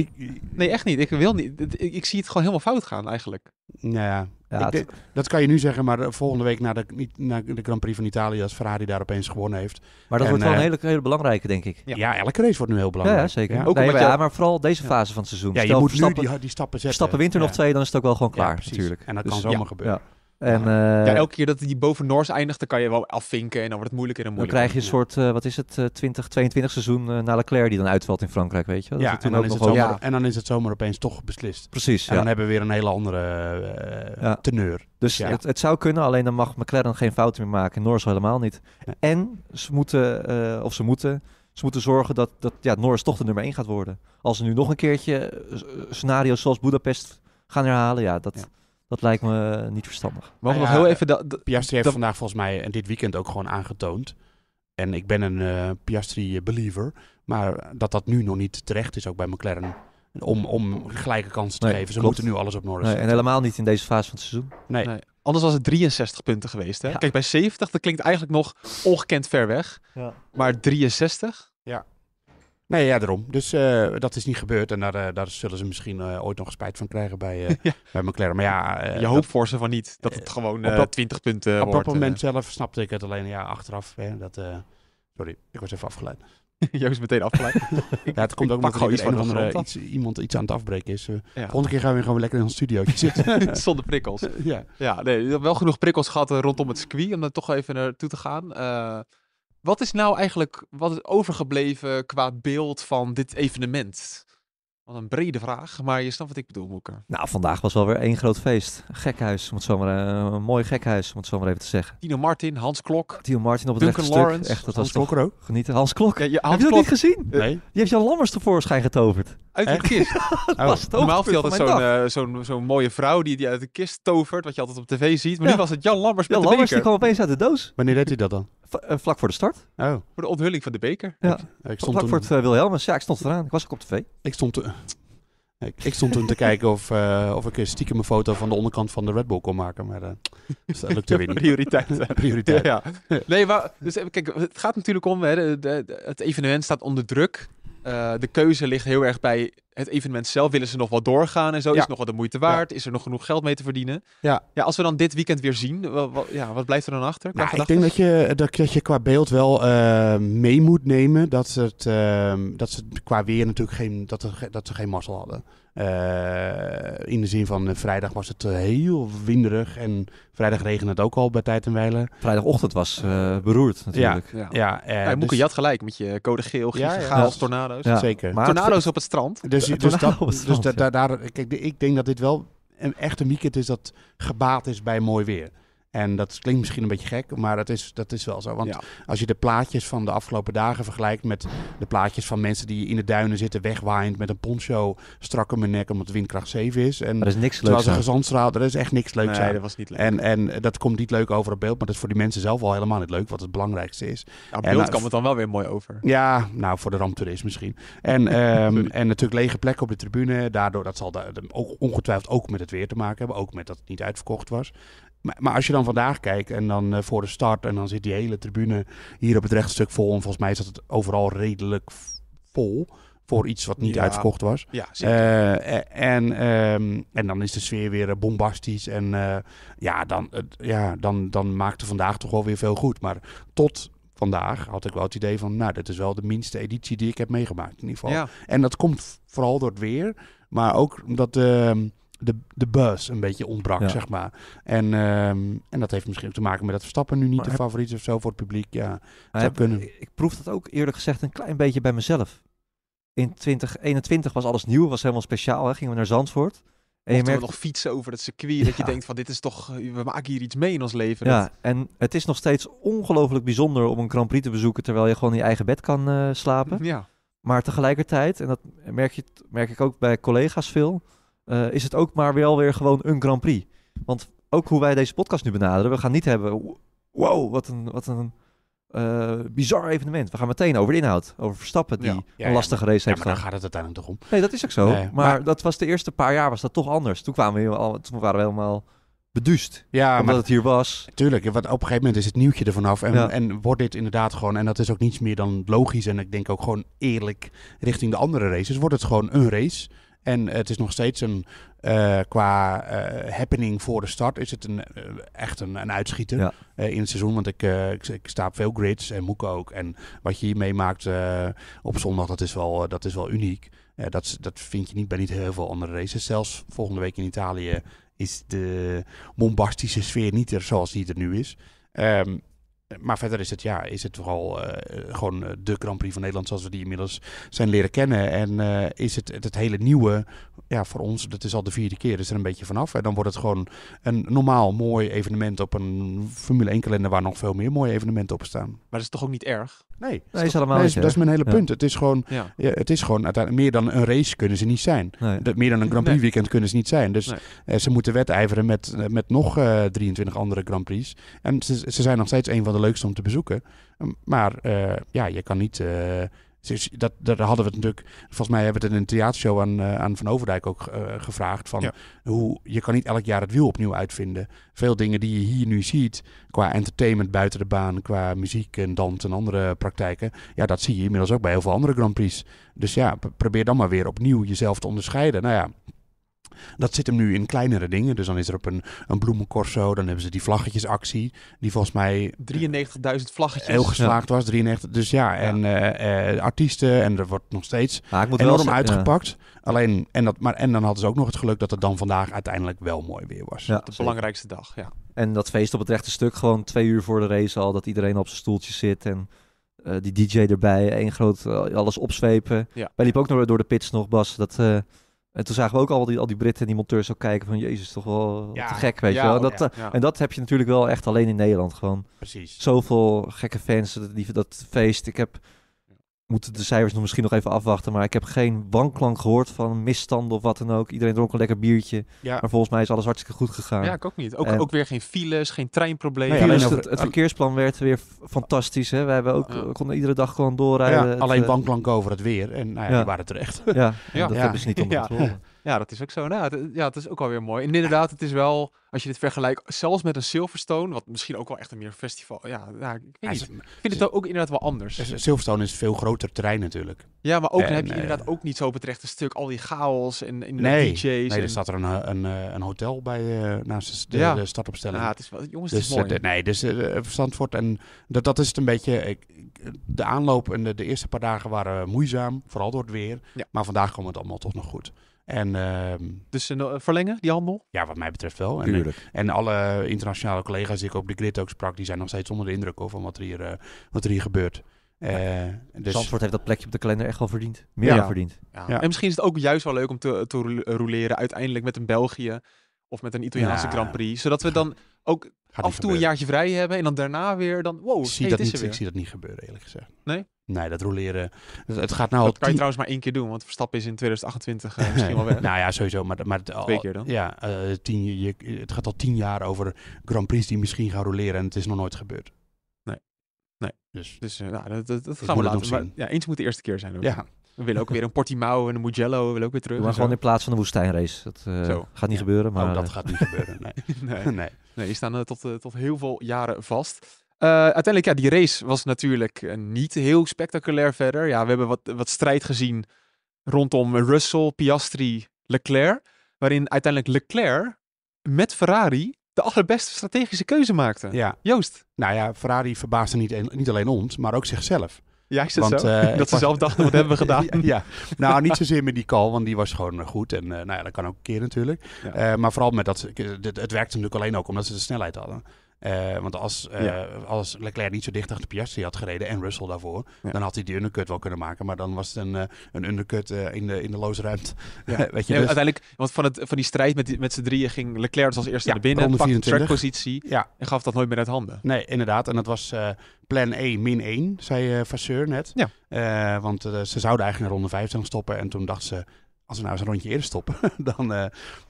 Ik,
nee, echt niet. Ik wil niet. Ik, zie het gewoon helemaal fout gaan eigenlijk.
Nou ja, dat kan je nu zeggen, maar eh, volgende week na de, na de Grand Prix van Italië, als Ferrari daar
opeens gewonnen heeft. Maar dat wordt wel een eh, hele, hele belangrijke, denk ik. Ja. elke race wordt nu heel belangrijk. Ja, zeker. Ook nee, maar, vooral deze fase van het seizoen. Ja, je moet nu stappen, die, die, stappen zetten. Stappen winter nog twee, dan is het ook wel gewoon klaar, natuurlijk. En dat dus kan zomaar gebeuren. En, ja. Eh, ja. elke
keer dat die boven Noors eindigt, dan kan je wel afvinken en dan wordt het moeilijker en moeilijker. Dan krijg je een
soort, eh, wat is het, 2022 eh, seizoen uh, na Leclerc die dan uitvalt in Frankrijk, weet je. Dat ja, en, dan is het zomer,
en dan is het zomaar opeens toch beslist. Precies, En ja. dan hebben we weer een hele andere uh,
teneur. Dus het, het, zou kunnen, alleen dan mag McLaren geen fouten meer maken. Noors helemaal niet. En ze moeten, of ze moeten, ze moeten zorgen dat, dat ja, Norris toch de nummer 1 gaat worden. Als ze nu nog een keertje scenario's zoals Budapest gaan herhalen, ja, dat... Dat lijkt me eh, niet verstandig. Mogen nog heel even...
dat Piastri heeft vandaag volgens mij en eh, dit weekend ook gewoon aangetoond. En ik ben een uh, Piastri-believer. Maar dat dat nu nog niet terecht
is, ook bij McLaren.
Om, om gelijke kansen te geven. Ze moeten nu alles op Norris. Nee, en
helemaal niet in deze fase van
het seizoen. Nee. Anders was het 63 punten geweest. Hè? Kijk, bij 70, dat klinkt eigenlijk nog ongekend ver weg. Ja. Maar 63? Nee, ja, daarom. Dus eh,
dat is niet gebeurd. En daar, eh, daar zullen ze misschien eh, ooit nog spijt van krijgen bij, [laughs] ja. bij McLaren. Maar ja, Je hoopt voor ze van niet dat het gewoon 20 punten op wordt. Op dat moment zelf snapte ik het alleen ja, achteraf. dat, sorry, ik was even afgeleid. [laughs] Joost meteen afgeleid. [laughs] ja, het komt ook omdat er iets andere, iets, iemand iets aan het afbreken is. Uh, ja. Volgende keer gaan we gewoon lekker in ons studio zitten. Zonder
prikkels. ja, ja nee, wel genoeg prikkels gehad rondom het circuit om er toch even naartoe te gaan. Wat is nou eigenlijk wat is overgebleven qua beeld van dit evenement? Wat een brede vraag, maar je snapt wat ik bedoel, Moeker.
Nou, vandaag was wel weer één groot feest. Gekhuis, om het eh, een mooi gekhuis, om het zo maar even te zeggen.
Tino Martin, Hans Klok.
Tino Martin op het Duncan Lawrence, Echt, dat Hans was Klok ook. Genieten. Hans Klok. Heb je dat niet gezien? Nee. Die heeft Jan Lammers tevoorschijn getoverd. Uit de kist. oh. Normaal had je altijd
zo'n uh, zo'n, mooie vrouw die, die uit de kist tovert, wat je altijd op tv ziet. Maar nu was het Jan Lammers Jan Lammers, die kwam
opeens uit de doos. Wanneer deed hij dat dan? Eh, vlak voor de start. Oh. Voor
de onthulling van de beker. Ja. Ik, stond toen... voor het
eh, Wilhelmus. Ja, ik stond eraan. Ik was ook op
tv. Ik stond, eh, ik, stond toen te kijken of, uh, of ik stiekem een foto van de onderkant van de Red Bull kon maken. Maar uh, dus dat lukte weer niet. [laughs] Prioriteit. [laughs] Prioriteit. Ja,
Nee, maar dus, kijk, het gaat natuurlijk om, hè, het evenement staat onder druk. de keuze ligt heel erg bij het evenement zelf willen ze nog wel doorgaan en zo. Is het nog wel de moeite waard? Is er nog genoeg geld mee te verdienen? Ja. ja als we dan dit weekend weer zien, wat, ja, wat blijft er dan achter? Nou, ik
denk dat je, dat, dat je qua beeld wel eh, mee moet nemen dat, het, ehm, dat ze qua weer natuurlijk geen, dat, er, dat ze geen mazzel hadden. Eh, in de zin van eh, vrijdag was het heel winderig en vrijdag regende het ook al bij tijd en wijle. Vrijdagochtend
was beroerd
natuurlijk. Ja, ja.
ja, dus... je had gelijk met je code geel, ja. chaos, tornado's. Zeker. Maar tornado's op het strand. Dus dus-, dus, dus,
dat, ik denk dat dit wel een echte weekend is dat gebaat is bij mooi weer. En dat klinkt misschien een beetje gek, maar dat is, dat is wel zo. Want als je de plaatjes van de afgelopen dagen vergelijkt met de plaatjes van mensen die in de duinen zitten, wegwaaiend met een poncho strak om hun nek omdat windkracht 7 is. En er dat is niks een gezandstraal, dat is echt niks leuks. Nee, dat was niet leuk. En, en dat komt niet leuk over op beeld, maar dat is voor die mensen zelf wel helemaal niet leuk, wat het belangrijkste is. op beeld eh, kan het dan wel weer mooi over. Ja, nou voor de ramptoerist misschien. En, [laughs] ehm, en natuurlijk lege plekken op de tribune, daardoor dat zal ook ongetwijfeld ook met het weer te maken hebben, ook met dat het niet uitverkocht was. Maar, als je dan vandaag kijkt en dan eh, voor de start en dan zit die hele tribune hier op het rechtstuk vol. En volgens mij zat het overal redelijk vol voor iets wat niet uitverkocht was. Ja, uh, en, ehm, en dan is de sfeer weer eh, bombastisch. En ja, dan, ja dan, dan maakte vandaag toch wel weer veel goed. Maar tot vandaag had ik wel het idee van, nou, dit is wel de minste editie die ik heb meegemaakt in ieder geval. Ja. En dat komt vooral door het weer. Maar ook omdat... Ehm, de, de buzz een beetje ontbrak, zeg maar. En, ehm, en dat heeft misschien te maken met dat Verstappen nu niet de heb... favoriet is of zo voor het publiek. Ja,
Ik, proef dat ook eerlijk gezegd een klein beetje bij mezelf. In 2021 was alles nieuw, was helemaal speciaal. Hè? Gingen we naar Zandvoort. En je merkt... nog
fietsen over het circuit. Dat je denkt van dit is toch, we maken hier iets mee in ons leven. Ja,
en het is nog steeds ongelooflijk bijzonder om een Grand Prix te bezoeken terwijl je gewoon in je eigen bed kan eh, slapen. Ja. Maar tegelijkertijd, en dat merk, je, merk ik ook bij collega's veel, eh, is het ook maar wel weer gewoon een Grand Prix. Want ook hoe wij deze podcast nu benaderen, we gaan niet hebben, wow, wat een, wat een eh, bizar evenement. We gaan meteen over de inhoud, over Verstappen die een lastige race ja, Maar gedaan. gaat het uiteindelijk
toch om. Nee, dat is ook zo.
maar, dat was de eerste paar jaar was dat toch anders. Toen, kwamen we helemaal, toen waren we helemaal beduust. Ja, omdat het hier was. Tuurlijk, want op een gegeven moment is het nieuwtje er vanaf. En, en wordt dit
inderdaad gewoon, en dat is ook niets meer dan logisch en ik denk ook gewoon eerlijk richting de andere races, wordt het gewoon een race. En het is nog steeds een, eh, qua eh, happening voor de start is het een, eh, echt een, een uitschieter in het seizoen. Want ik, ik, sta op veel grids en moe ook. En wat je hier meemaakt op zondag, dat is wel, dat is wel uniek. dat, dat vind je niet bij niet heel veel andere races. Zelfs volgende week in Italië is de bombastische sfeer niet er zoals die er nu is. Um, maar verder is het, ja, is het vooral uh, gewoon eh, de Grand Prix van Nederland zoals we die inmiddels zijn leren kennen. En eh, is het, het, het hele nieuwe, ja, voor ons, dat is al de vierde keer, is er een beetje vanaf. En dan wordt het gewoon een normaal mooi evenement op een Formule 1 kalender waar nog veel meer mooie evenementen op staan. Maar
dat is toch ook niet erg? Nee, dat
is Dat is mijn hele punt. Het is gewoon, het is gewoon meer dan een race kunnen ze niet zijn. Dat, meer dan een Grand Prix weekend kunnen ze niet zijn. Dus eh, ze moeten wedijveren met, eh, met nog 23 eh, andere Grand Prix. En ze, ze, zijn nog steeds een van de leukste om te bezoeken. Maar ja, je kan niet dus dat, daar hadden we het natuurlijk, volgens mij hebben we het in een theatershow aan, eh, aan Van Overdijk ook eh, gevraagd. Van hoe, je kan niet elk jaar het wiel opnieuw uitvinden. Veel dingen die je hier nu ziet, qua entertainment buiten de baan, qua muziek en dans en andere praktijken. Ja, dat zie je inmiddels ook bij heel veel andere Grand Prix. Dus ja, probeer dan maar weer opnieuw jezelf te onderscheiden. Nou ja, dat zit hem nu in kleinere dingen. Dus dan is er op een, een bloemencorso, dan hebben ze die vlaggetjesactie, die volgens mij...
93.000 eh, vlaggetjes. Heel geslaagd
was, 93. Dus ja, en eh, eh, artiesten, en er wordt nog steeds ik moet enorm wel, uitgepakt.
Alleen, en, dat, maar, en dan hadden ze ook nog het geluk dat het dan vandaag uiteindelijk wel mooi weer was. Ja, de belangrijkste dag, ja. En dat feest op het rechte stuk, gewoon twee uur voor de race al, dat iedereen op zijn stoeltje zit en die DJ erbij, één groot, alles opzwepen. Ja. Wij liepen ook nog door de pits nog, Bas, dat... En toen zagen we ook al die, al die Britten en die monteurs ook kijken van... Jezus, toch wel te gek, weet je wel. Oh dat, eh, En dat heb je natuurlijk wel echt alleen in Nederland gewoon. Precies. Zoveel gekke fans, die, dat feest. Ik heb moeten de cijfers nog misschien nog even afwachten. Maar ik heb geen wanklank gehoord van misstanden of wat dan ook. Iedereen dronk een lekker biertje. Maar volgens mij is alles hartstikke goed gegaan. Ja, ik ook niet. Ook, ook
weer geen files, geen treinproblemen. het, het,
verkeersplan werd weer fantastisch. Hè. We hebben ook, we konden iedere dag gewoon doorrijden. Ja, alleen eh, wanklank over het weer. En nou ja, die waren terecht. Ja, dat hebben ze niet onder controle.
Ja, dat is ook zo. Nou, eh, ja, het is ook alweer mooi. En inderdaad, het is wel, als je dit vergelijkt, zelfs met een Silverstone, wat misschien ook wel echt een meer festival. Ja, nou, ik, vind het ook inderdaad wel anders.
Silverstone is veel groter terrein natuurlijk. Ja, maar ook heb je inderdaad
eh, ook niet zo betreft een stuk al die chaos en, in nee, DJ's. Nee, en... er staat
er een, eh, een, een hotel bij naast de, ja. de startopstelling. Ja, ah, het is wel, jongens, dus, het is dus, mooi. nee, dus wordt en dat, dat is het een beetje. de aanloop en de, de, eerste paar dagen waren moeizaam, vooral door het weer. Maar vandaag kwam het allemaal toch nog goed. En, ehm, dus eh, eh, verlengen, die handel? Ja, wat mij betreft wel. En, eh, en, alle internationale collega's die ik op de grid ook sprak, die zijn nog steeds onder de indruk over wat er hier, wat er hier
gebeurt. Uh, dus... Zandvoort heeft dat plekje op de kalender echt wel verdiend. Meer verdiend.
Ja.
En misschien is het ook juist wel leuk om te, te rouleren uiteindelijk met een België of met een Italiaanse Grand Prix. Zodat we dan [laughs] ook af en toe een jaartje vrij hebben en dan daarna weer dan wow, ik zie dat niet, Ik zie dat
niet gebeuren eerlijk gezegd.
Nee? Nee, dat
roleren. Het, gaat nou. Dat al kan je
trouwens maar één keer doen, want Verstappen is in 2028 eh, misschien wel weg. [laughs] nou ja, sowieso. Maar, maar het, Twee keer dan?
Ja, eh, tien, je, het gaat al tien jaar over Grand Prix die misschien gaan roleren en het is nog nooit gebeurd. Nee. Nee.
Dus, dus uh, nou, dat, dat, dat gaan laten zien. Ja, eens moet de eerste keer zijn. Ja. We willen ook weer een Portimao en een Mugello. We willen ook weer terug. Maar gewoon in
plaats van de woestijnrace. Dat gaat niet gebeuren. Oh, maar, oh, dat gaat niet gebeuren. Nee.
[laughs] nee. [laughs] nee. nee. die staan tot, tot heel veel jaren vast. Eh, uiteindelijk, ja, die race was natuurlijk eh, niet heel spectaculair verder. Ja, we hebben wat, wat strijd gezien rondom Russell, Piastri, Leclerc. Waarin uiteindelijk Leclerc met Ferrari de allerbeste strategische keuze maakte. Ja. Joost. Nou ja, Ferrari verbaasde niet, niet alleen
ons, maar ook zichzelf. Ja, is dat zo? Eh, [laughs] dat ze zelf
dachten, wat hebben we [laughs] gedaan? ja, nou niet zozeer met
die call, want die was gewoon goed. En nou ja, dat kan ook een keer natuurlijk. maar vooral met dat, het, het werkte natuurlijk alleen ook omdat ze de snelheid hadden. Eh, want als, eh, als Leclerc niet zo dicht achter Piastri had gereden en Russell daarvoor, dan had hij die undercut wel kunnen maken. Maar dan was het een, eh, een undercut in, de, in de
loze ruimte. Ja. [laughs] Weet je, dus... Uiteindelijk, want van, het, van die strijd met, met z'n drieën ging Leclerc dus als eerste naar binnen, pakte trackpositie en gaf dat nooit meer uit handen. Nee, inderdaad. En dat was plan E min
1, zei Vasseur net. want ze zouden eigenlijk naar ronde 5 gaan stoppen en toen dacht ze, als we nou eens een rondje eerder stoppen, [laughs] dan, eh,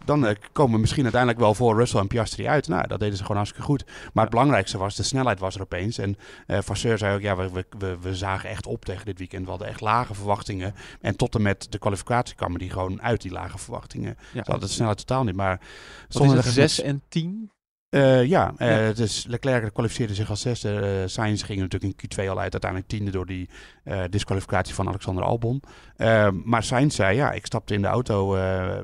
dan eh, komen we misschien uiteindelijk wel voor Russell en Piastri uit. Nou, dat deden ze gewoon hartstikke goed. Maar het belangrijkste was, de snelheid was er opeens. En uh, Vasseur zei ook, ja, we, we, we, zagen echt op tegen dit weekend. We hadden echt lage verwachtingen. En tot en met de kwalificatie kwamen die gewoon uit, die lage verwachtingen. Ja. Ze hadden de snelheid totaal niet. Maar zonder 6 en 10? Eh, ja, uh, dus Leclerc kwalificeerde zich als zesde. Uh, Sainz ging natuurlijk in Q2 al uit, uiteindelijk tiende door die disqualificatie van Alexander Albon. maar Sainz zei, ja, ik stapte in de auto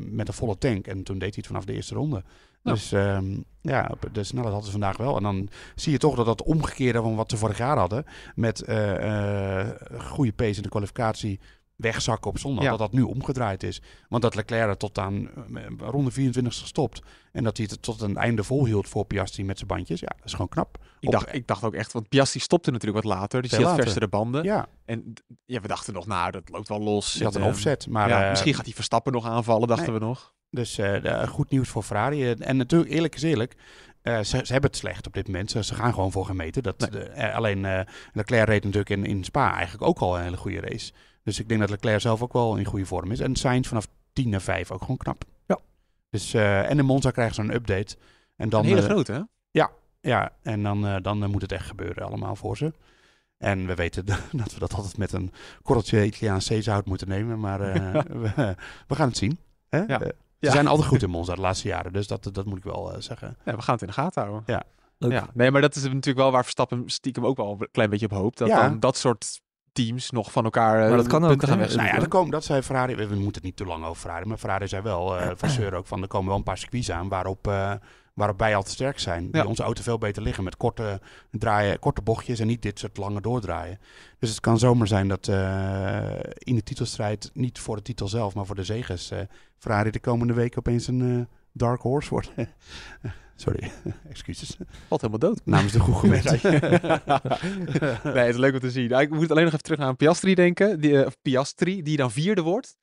met een volle tank en toen deed hij het vanaf de eerste ronde. Dus ehm, ja, de snelheid hadden ze vandaag wel. En dan zie je toch dat dat omgekeerde van wat ze vorig jaar hadden. Met goede pace in de kwalificatie, wegzakken op zondag. Dat dat nu omgedraaid is. Want dat Leclerc tot aan eh, ronde 24 gestopt. En dat hij het tot een einde
volhield voor Piastri met zijn bandjes. Ja, dat is gewoon knap. Ik, dacht, ik dacht ook echt, want Piastri stopte natuurlijk wat later. Dus versere banden. Ja. En ja, we dachten nog, nou, dat loopt wel los. Je had een eh, offset. Maar, eh, misschien gaat hij
Verstappen nog aanvallen, dachten we nog. Dus goed nieuws voor Ferrari. En natuurlijk, eerlijk is eerlijk, ze, hebben het slecht op dit moment. Ze, gaan gewoon voor gemeten. Dat, alleen Leclerc reed natuurlijk in, in Spa eigenlijk ook al een hele goede race. Dus ik denk dat Leclerc zelf ook wel in goede vorm is. En Sainz vanaf 10 naar 5 ook gewoon knap. Ja. Dus, eh, en in Monza krijgen ze een update. En dan, een hele eh, grote, hè? Ja, ja. En dan, eh, dan moet het echt gebeuren allemaal voor ze. En we weten [laughs] dat we dat altijd met een korreltje Italiaanse zout moeten nemen. Maar [laughs] we, we, gaan het zien. Hè? Ja. Ze zijn
altijd goed [laughs] in Monza de laatste jaren, dus dat, dat moet ik wel zeggen. Ja, we gaan het in de gaten houden. Ja. ja. Nee, maar dat is natuurlijk wel waar Verstappen stiekem ook wel een klein beetje op hoopt. Dat dan dat soort teams nog van elkaar dat eh, kan ook, gaan Nou ja, er komen, dat zei Ferrari. We, moeten het
niet te lang over Ferrari. Maar Ferrari zei wel, uh, eh, [clears throat] Vasseur ook, van er komen wel een paar circuits aan waarop... Eh, waarop wij al te sterk zijn. Die onze auto veel beter liggen met korte, draaien, korte bochtjes en niet dit soort lange doordraaien. Dus het kan zomaar zijn dat in de titelstrijd, niet voor de titel zelf, maar voor de zegens, uh, Ferrari de komende week opeens een dark horse worden. [laughs] Sorry, [laughs] excuses. Valt helemaal dood. Namens de goede [laughs] mensen. nee, het is
leuk om te zien. Ik moet alleen nog even terug naar een Piastri denken. Die, eh, of Piastri, die dan vierde wordt.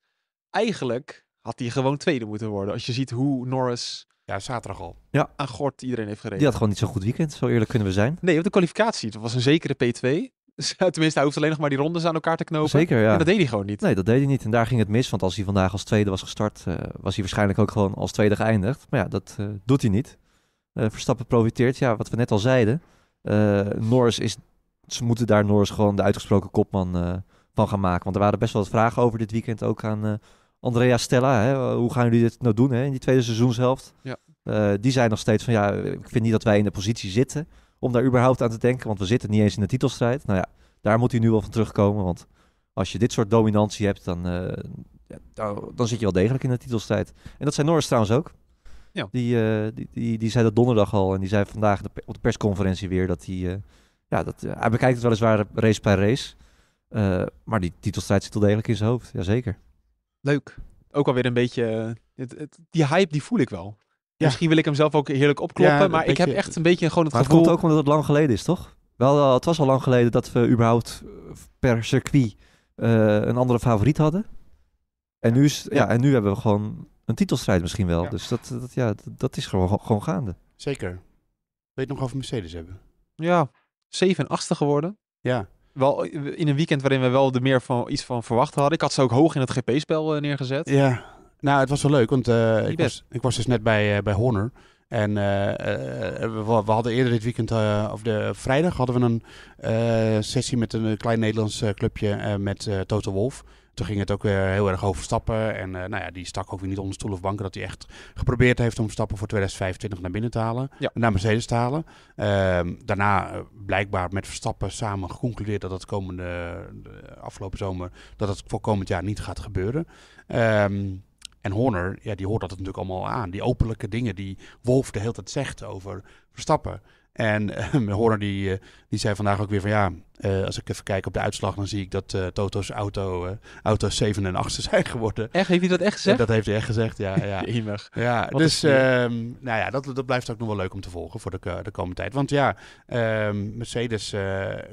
Eigenlijk had hij gewoon tweede moeten worden. Als je ziet hoe Norris... Ja, zaterdag al. Ja. Aan Gort iedereen heeft gereden. Die had gewoon niet
zo'n goed weekend, zo eerlijk kunnen we zijn.
Nee, op de kwalificatie. Het was een zekere P2. [laughs] Tenminste, hij hoeft alleen nog maar die rondes aan elkaar te knopen. Zeker, ja. En dat deed hij gewoon
niet. Nee, dat deed hij niet. En daar ging het mis. Want als hij vandaag als tweede was gestart, eh, was hij waarschijnlijk ook gewoon als tweede geëindigd. Maar ja, dat eh, doet hij niet. Eh, Verstappen profiteert. Ja, wat we net al zeiden. Norris is... Ze moeten daar Norris gewoon de uitgesproken kopman van gaan maken. Want er waren best wel wat vragen over dit weekend ook aan... Andrea Stella, hè? hoe gaan jullie dit nou doen hè? in die tweede seizoenshelft? Ja. die zijn nog steeds van ja, ik vind niet dat wij in de positie zitten om daar überhaupt aan te denken. Want we zitten niet eens in de titelstrijd. Nou ja, daar moet hij nu wel van terugkomen. Want als je dit soort dominantie hebt, dan, eh, dan zit je wel degelijk in de titelstrijd. En dat zijn Norris trouwens ook. Ja. Die, eh, die, die, die, zei dat donderdag al. En die zei vandaag op de persconferentie weer dat hij. Eh, ja, dat, hij bekijkt het weliswaar race per race. maar die titelstrijd zit wel degelijk in zijn hoofd. Jazeker.
Leuk. Ook alweer een beetje. die hype die voel ik wel. Misschien wil ik hem zelf ook heerlijk opkloppen. maar ik heb echt een beetje gewoon het maar gevoel... het komt ook
omdat het lang geleden is, toch? Wel, eh, het was al lang geleden dat we überhaupt eh, per circuit uh, een andere favoriet hadden. En nu, is, ja. en nu hebben we gewoon een titelstrijd misschien wel. Dus dat, dat, ja, dat, is gewoon, gewoon gaande.
Zeker. Weet nog of Mercedes hebben? Ja, 7 en 8 geworden. Ja. Wel in een weekend waarin we wel de meer van, iets van verwacht hadden. Ik had ze ook hoog in het GP-spel neergezet.
Ja. Nou, het was wel leuk, want eh, ik, was, ik, was, dus net bij, uh, bij Horner En eh, we, we, hadden eerder dit weekend, of de vrijdag, hadden we een sessie met een klein Nederlands clubje met Total Wolf. Toen ging het ook weer heel erg over stappen. En nou ja, die stak ook weer niet onder stoel of banken. Dat hij echt geprobeerd heeft om stappen voor 2025 naar binnen te halen. Naar Mercedes te halen. Ehm, daarna blijkbaar met Verstappen samen geconcludeerd dat het komende afgelopen zomer dat het voor komend jaar niet gaat gebeuren. Ehm, en Horner, ja, die hoort dat natuurlijk allemaal aan. Die openlijke dingen die Wolf de hele tijd zegt over Verstappen. En uh, ehm, Horner die, eh, die zei vandaag ook weer van ja, eh, als ik even kijk op de uitslag, dan zie ik dat eh, Toto's auto, auto's 7 en 8 zijn geworden. Echt? Heeft hij dat echt gezegd? dat heeft hij echt gezegd, ja. ja. [laughs] ja dus ehm, nou ja, dat, dat blijft ook nog wel leuk om te volgen voor de, de komende tijd. Want ja, ehm, Mercedes,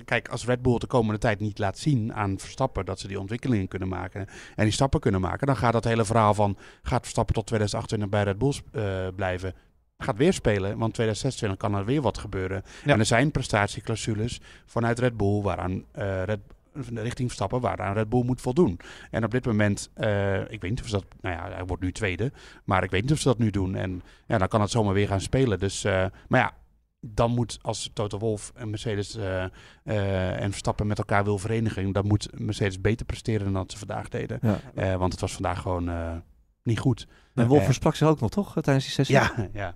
kijk, als Red Bull de komende tijd niet laat zien aan Verstappen dat ze die ontwikkelingen kunnen maken en die stappen kunnen maken, dan gaat dat hele verhaal van gaat Verstappen tot 2028 bij Red Bull blijven, gaat weer spelen. Want 2026 kan er weer wat gebeuren. En er zijn prestatieclausules vanuit Red Bull waaraan uh, Red richting stappen waaraan Red Bull moet voldoen. En op dit moment, eh, ik weet niet of ze dat, nou ja, hij wordt nu tweede, maar ik weet niet of ze dat nu doen. En ja, dan kan het zomaar weer gaan spelen. Dus, eh, maar ja, dan moet als Toto Wolf en Mercedes en Verstappen met elkaar wil vereniging, dan moet Mercedes beter presteren dan ze vandaag deden. want het was vandaag gewoon
niet goed. En Wolf sprak zich ook nog, toch? Tijdens die sessie. Ja, [laughs] ja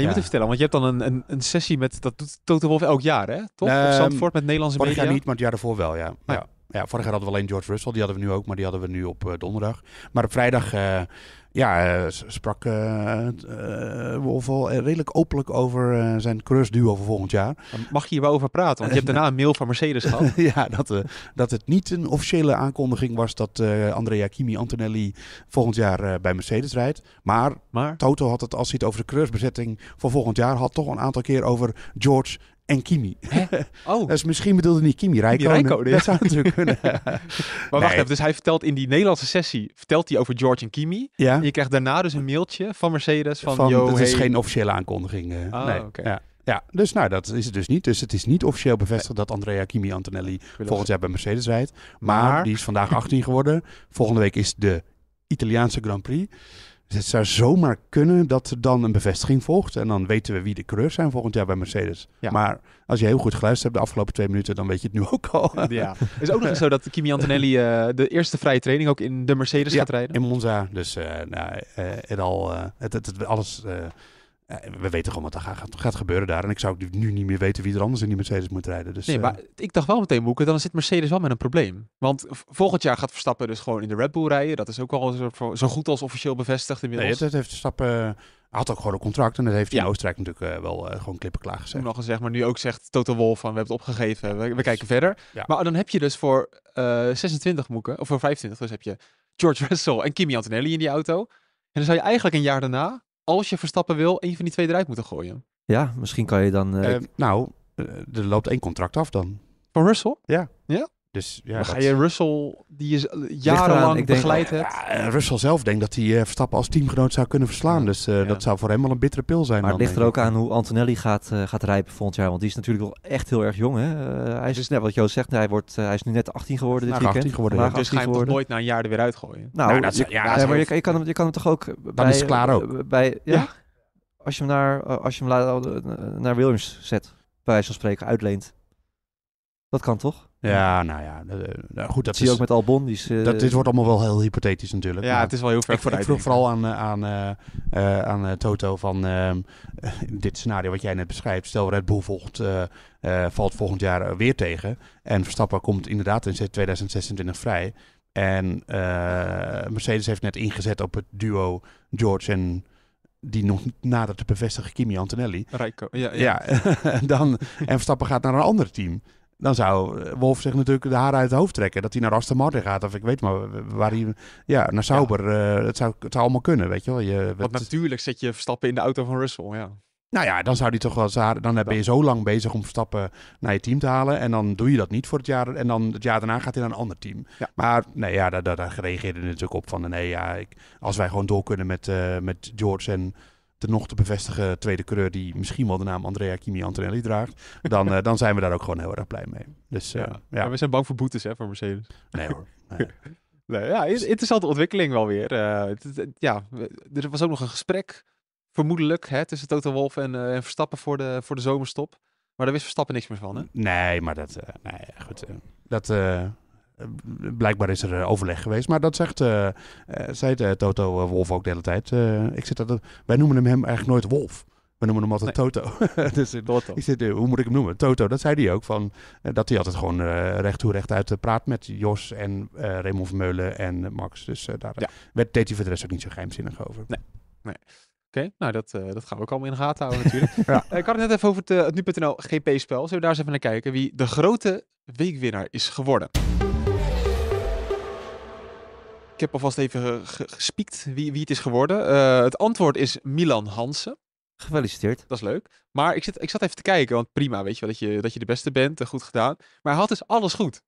je moet het
vertellen, want je hebt dan een, een, een sessie met, dat doet Toto Wolf elk jaar hè? Toch? Um, Zandvoort met Nederlandse media? Vorig jaar niet, maar het
jaar ervoor wel, ja. Ah. ja. Ja, vorig jaar hadden we alleen George Russell, die hadden we nu ook, maar die hadden we nu op eh, donderdag. Maar op vrijdag eh, ja, eh, sprak eh, eh, Wolfel redelijk openlijk over zijn coureursduo voor volgend jaar. Mag je hier wel over praten? Want je hebt daarna een mail van Mercedes gehad. [laughs] ja, dat, dat het niet een officiële aankondiging was dat Andrea Kimi Antonelli volgend jaar bij Mercedes rijdt. Maar, Toto had het, als hij het over de coureursbezetting voor volgend jaar had, toch een aantal keer over George en Kimi. Hè? Oh. [laughs] dus misschien bedoelde niet Kimi Rijkonen. Rijkonen ja. Dat zou natuurlijk kunnen. [laughs] maar
wacht even, dus hij vertelt in die Nederlandse sessie, vertelt hij over George en Kimi. Ja. En je krijgt daarna dus een mailtje van Mercedes van... van dat is geen officiële aankondiging. Eh.
Ah, nee. Ja. dus nou, dat is het dus niet. Dus het is niet officieel bevestigd dat Andrea Kimi Antonelli volgend jaar bij Mercedes rijdt. Maar, maar die is vandaag 18 geworden. Volgende week is de Italiaanse Grand Prix. Dus het zou zomaar kunnen dat er dan een bevestiging volgt. En dan weten we wie de coureurs zijn volgend jaar bij Mercedes. Maar als je heel goed geluisterd hebt de afgelopen twee minuten, dan weet je het nu ook
al. Ja. [laughs] Het is ook nog eens zo dat Kimi Antonelli eh, de eerste vrije training ook in de Mercedes gaat rijden. in
Monza. Dus uh, nou, eh, het al, het, het, alles eh, we weten gewoon wat er
gaat, gaat, gebeuren daar. En ik zou nu niet meer weten wie er anders in die Mercedes moet rijden. Dus, nee, maar eh, ik dacht wel meteen, Boeken, dan zit Mercedes wel met een probleem. Want volgend jaar gaat Verstappen dus gewoon in de Red Bull rijden. Dat is ook al zo, zo goed als officieel bevestigd inmiddels. Nee, het
heeft Verstappen... Eh, had ook gewoon een contract en dat heeft ja. in Oostenrijk natuurlijk
wel gewoon klippen klaar gezegd. Nog zeg maar nu ook zegt Total Wolf van we hebben het opgegeven, we, kijken verder. Maar dan heb je dus voor uh, 26 moeken, of voor 25 dus heb je George Russell en Kimi Antonelli in die auto. En dan zou je eigenlijk een jaar daarna als je Verstappen wil, een van die twee eruit moeten gooien.
Ja, misschien kan je dan... Eh, eh, nou, eh, er loopt één contract af dan.
Van Russell? Ja. Ja? Dus, ja, ga je Russell, die je jarenlang begeleid hebt...
Ja, Russell zelf
denkt dat hij eh, Verstappen als teamgenoot zou kunnen verslaan. dus eh, dat zou voor hem wel een bittere pil zijn. Maar het ligt er ook aan hoe Antonelli gaat, eh, gaat rijpen volgend jaar. Want die is natuurlijk wel echt heel erg jong. Hè? hij is dus net wat Joost zegt. Hij, wordt, hij is nu net 18 geworden dit weekend. 18 geworden, dus 18 ga je hem toch nooit na een jaar er weer uitgooien? Nou, nou, dat ja, maar je, kan hem, je kan hem toch ook... Dan bij, is het klaar ook. Bij, ja? Als je hem, naar, als je hem naar Williams zet, bij wijze van spreken, uitleent. Dat kan toch? Ja, nou ja, eh, nou, goed. Dat zie je ook met Albon. Die is, dat, eh, dit wordt allemaal wel heel hypothetisch natuurlijk. Ja, het is wel
heel ver ik, vooruit. Ik vroeg vooral aan, eh, aan, aan Toto van ehm, dit scenario wat jij net beschrijft. Stel Red Bull volgt, valt volgend jaar weer tegen. En Verstappen komt inderdaad in 2026 vrij. En Mercedes heeft net ingezet op het duo George en die nog nader te bevestigen, Kimi Antonelli. Rijko, ja. ja. ja [laughs] dan, en Verstappen gaat naar een ander team. Dan zou eh, Wolf zich natuurlijk de haren uit het hoofd trekken. Dat hij naar Aston Martin gaat. Of ik weet maar waar hij... Ja, naar Sauber. het, eh, zou, het zou allemaal kunnen, weet je wel. Je, Want
natuurlijk zet je Verstappen in de auto van Russell, ja.
Nou ja, dan zou die toch wel zijn. Dan ben je zo lang bezig om stappen naar je team te halen. En dan doe je dat niet voor het jaar. En dan het jaar daarna gaat hij naar een ander team. Maar nee, ja, daar, daar, daar reageerde natuurlijk op van nee, ja, ik, als wij gewoon door kunnen met, eh, met George en de nog te bevestigen tweede coureur die misschien wel de naam Andrea Kimi Antonelli draagt, dan, eh, dan zijn we daar ook gewoon heel erg blij mee. Dus, ja.
Eh, we zijn bang voor boetes hè, voor Mercedes. Nee hoor. Nee. [laughs] nee ja, interessante ontwikkeling wel weer. Eh, ja, er was ook nog een gesprek, vermoedelijk, hè, tussen Toto Wolf en, Verstappen voor de, voor de zomerstop. Maar daar wist Verstappen niks meer van, hè? Nee, maar dat... nee, goed.
dat eh, blijkbaar is er eh, overleg geweest. Maar dat zegt, eh, zei Toto Wolf ook de hele tijd. ik zit dat, wij noemen hem, hem eigenlijk nooit Wolf. We noemen hem altijd Toto. [laughs] dus Toto. Ik zit, hoe moet ik hem noemen? Toto, dat zei hij ook. Van, dat hij altijd gewoon recht toe recht uit praat met Jos en Raymond Vermeulen en Max. Dus daar werd, deed hij ook niet zo geheimzinnig over.
Nee, nee. Oké, nou dat, dat gaan we ook allemaal in de gaten houden natuurlijk. [laughs] ja. ik had het net even over het, het nu.nl GP-spel. Zullen we daar eens even naar kijken wie de grote weekwinnaar is geworden. Ik heb alvast even gespiekt wie, wie het is geworden. Eh, het antwoord is Milan Hansen. Gefeliciteerd. Dat is leuk. Maar ik, zit, ik zat even te kijken, want prima, weet je wel, dat je, dat je de beste bent, goed gedaan. Maar hij had dus alles goed.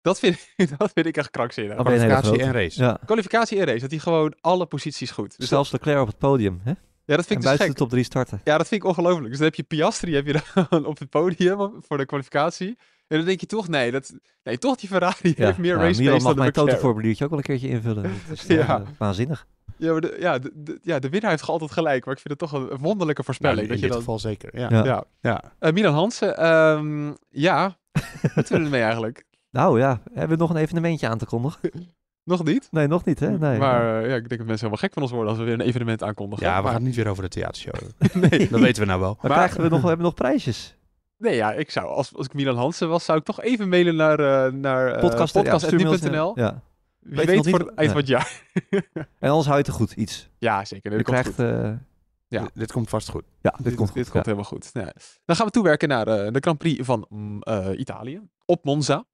Dat vind, ik, [laughs] dat vind ik echt krankzinnig. Kwalificatie en race. Kwalificatie en race, dat hij gewoon alle posities goed. Dus Zelfs
Leclerc op het podium, hè? Ja, dat vind en ik dus buiten de top drie starten.
Ja, dat vind ik ongelooflijk. Dus dan heb je Piastri heb je dan [laughs] op het podium voor de kwalificatie. En dan denk je toch, nee, dat, nee toch die Ferrari [laughs] heeft meer nou, race pace dan mag mijn
formuliertje ook wel een keertje invullen. Is, [laughs] ja. Eh, waanzinnig.
Ja, maar de, ja, de, ja, de winnaar heeft altijd gelijk. Maar ik vind het toch een, wonderlijke voorspelling. in, in dat je dit geval zeker,
ja. ja. ja. Eh, Milan Hansen, ehm, ja. Wat willen we eigenlijk? [laughs] Nou ja, hebben we nog een evenementje aan te kondigen? Nog niet? Nee, nog niet, hè? Nee. Maar
eh, ja, ik denk dat mensen helemaal gek van ons worden als we weer een evenement aankondigen. Ja, we gaan niet weer over de theatershow. nee. Dat weten we nou wel. Maar, krijgen we nog, we
hebben nog prijsjes.
Nee, ja, ik zou, als, als ik Milan Hansen was, zou ik toch even mailen naar, uh, naar uh, eh, podcast.nl. ja, Wie weet, weet voor het eind van het jaar. [laughs] en
anders hou je het goed, iets. Ja, zeker. Eh, dit je krijgt... ja. Dit komt vast goed. Ja, dit, komt, dit komt helemaal goed. Ja.
Dan gaan we toewerken naar de Grand Prix van mm, Italië. Op Monza.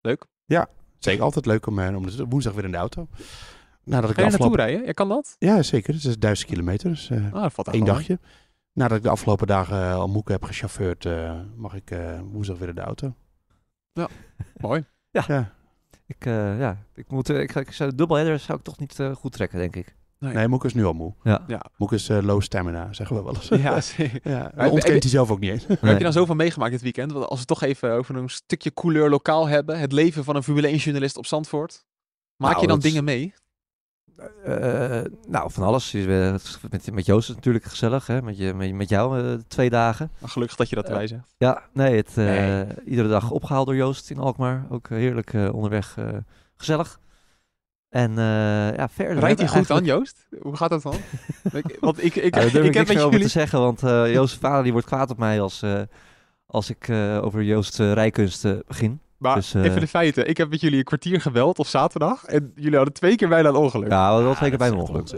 Leuk. Ja, zeker altijd leuk om, om dus woensdag weer in de auto.
Nadat ik kan je naartoe rijden? Ja, kan dat? Ja, zeker. Het is duizend kilometer. Dus, uh, valt één dagje. Nadat ik de afgelopen dagen eh, al moek heb gechauffeerd, eh, mag ik eh, woensdag weer de auto.
Ja, [laughs] mooi. Ja. ja. Ik, ja, ik moet, ik, ik zou de dubbelheader zou ik toch niet goed trekken, denk ik. Nee, nee Moek is nu al moe. Ja. ja. Moek is uh, low stamina, zeggen we wel
eens. Ja, [laughs] zeker. ja. Maar ontkent hij zelf ook niet eens. Nee. Heb je nou zoveel meegemaakt dit weekend? Want als we toch even over een stukje couleur lokaal hebben. Het leven van een Formule 1-journalist op Zandvoort. Maak je nou, dan dingen mee?
Eh, nou, van alles. Met, met Joost natuurlijk gezellig, hè? Met, je, met, jou eh, twee dagen. Maar nou, gelukkig dat je dat erbij eh, zegt. Ja, nee, het, iedere dag opgehaald door Joost in Alkmaar. Ook heerlijk onderweg, gezellig. En ja, verder. Rijdt hij goed dan,
Joost? Hoe gaat dat dan? [laughs] ik, want ik, ik, nou, ik, heb niks jullie... te
zeggen, want uh, Joost's vader die wordt kwaad op mij als, als ik over Joost rijkunsten begin. Maar dus, eh, even de
feiten. Ik heb met jullie een kwartier geweld op
zaterdag. En jullie hadden twee keer bijna een ongeluk. Ja, we hadden twee keer bijna een ongeluk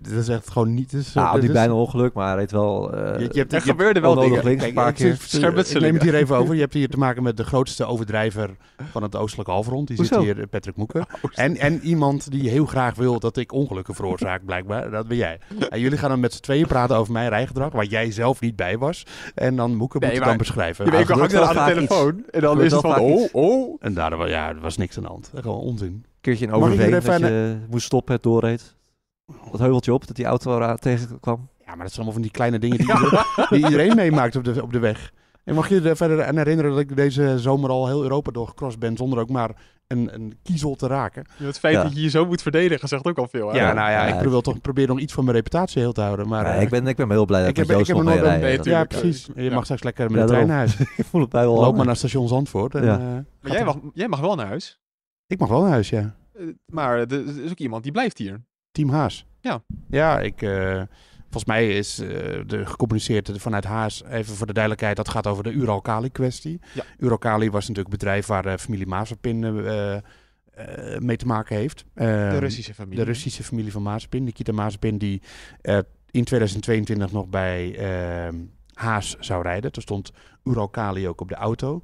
dat is echt gewoon niet... Dus, nou, die is... bijna ongeluk, maar hij wel... Eh, je, hebt, er gebeurde wel dingen. Links, Ik, neem het hier even over. Je hebt
hier te maken met de grootste overdrijver van het oostelijke halfrond. Die zit hier, eh, Patrick Moeken. [laughs] En, en iemand die heel graag wil dat ik ongelukken veroorzaak, blijkbaar. Dat ben jij. En jullie gaan dan met z'n tweeën praten over mijn rijgedrag, waar jij zelf niet bij was. En dan Moeken moet je dan beschrijven. Je hangt aan aan de telefoon en dan is het van oh, oh. En daar ja, was niks aan de hand. Gewoon onzin. keertje een overweging dat
je moest stoppen, het doorreed dat heuveltje op dat die auto tegenkwam. Ja, maar dat zijn allemaal van die kleine dingen die, [laughs] iedereen, die iedereen meemaakt op de, op de weg. En mag je er verder aan herinneren dat
ik deze zomer al heel Europa doorgecrossed ben zonder ook maar een, een kiezel te raken. het feit dat je
je zo moet verdedigen zegt ook al veel. Hè? Ja, nou ja,
ik probeer, toch, proberen nog iets van mijn reputatie heel te houden. Maar, eh, ik, ben,
ik ben heel blij dat ik zo Joost mee ja, precies. Je mag straks lekker met de trein naar huis. [laughs] ik voel het bij wel Loop maar naar station Zandvoort. En, eh,
maar jij mag, jij mag wel naar huis?
Ik mag wel naar huis, ja.
Eh, maar er is ook iemand die blijft hier.
Team Haas. Ja, ja ik, eh, volgens mij is eh, de, gecommuniceerd vanuit Haas, even voor de duidelijkheid, dat gaat over de Uralkali kwestie. Ja. Uralkali was natuurlijk bedrijf waar de eh, familie Maasapin mee te maken heeft. de ehm, Russische familie. De Russische familie van die Nikita Mazepin, die in 2022 nog bij ehm, Haas zou rijden. Toen stond Uralkali ook op de auto.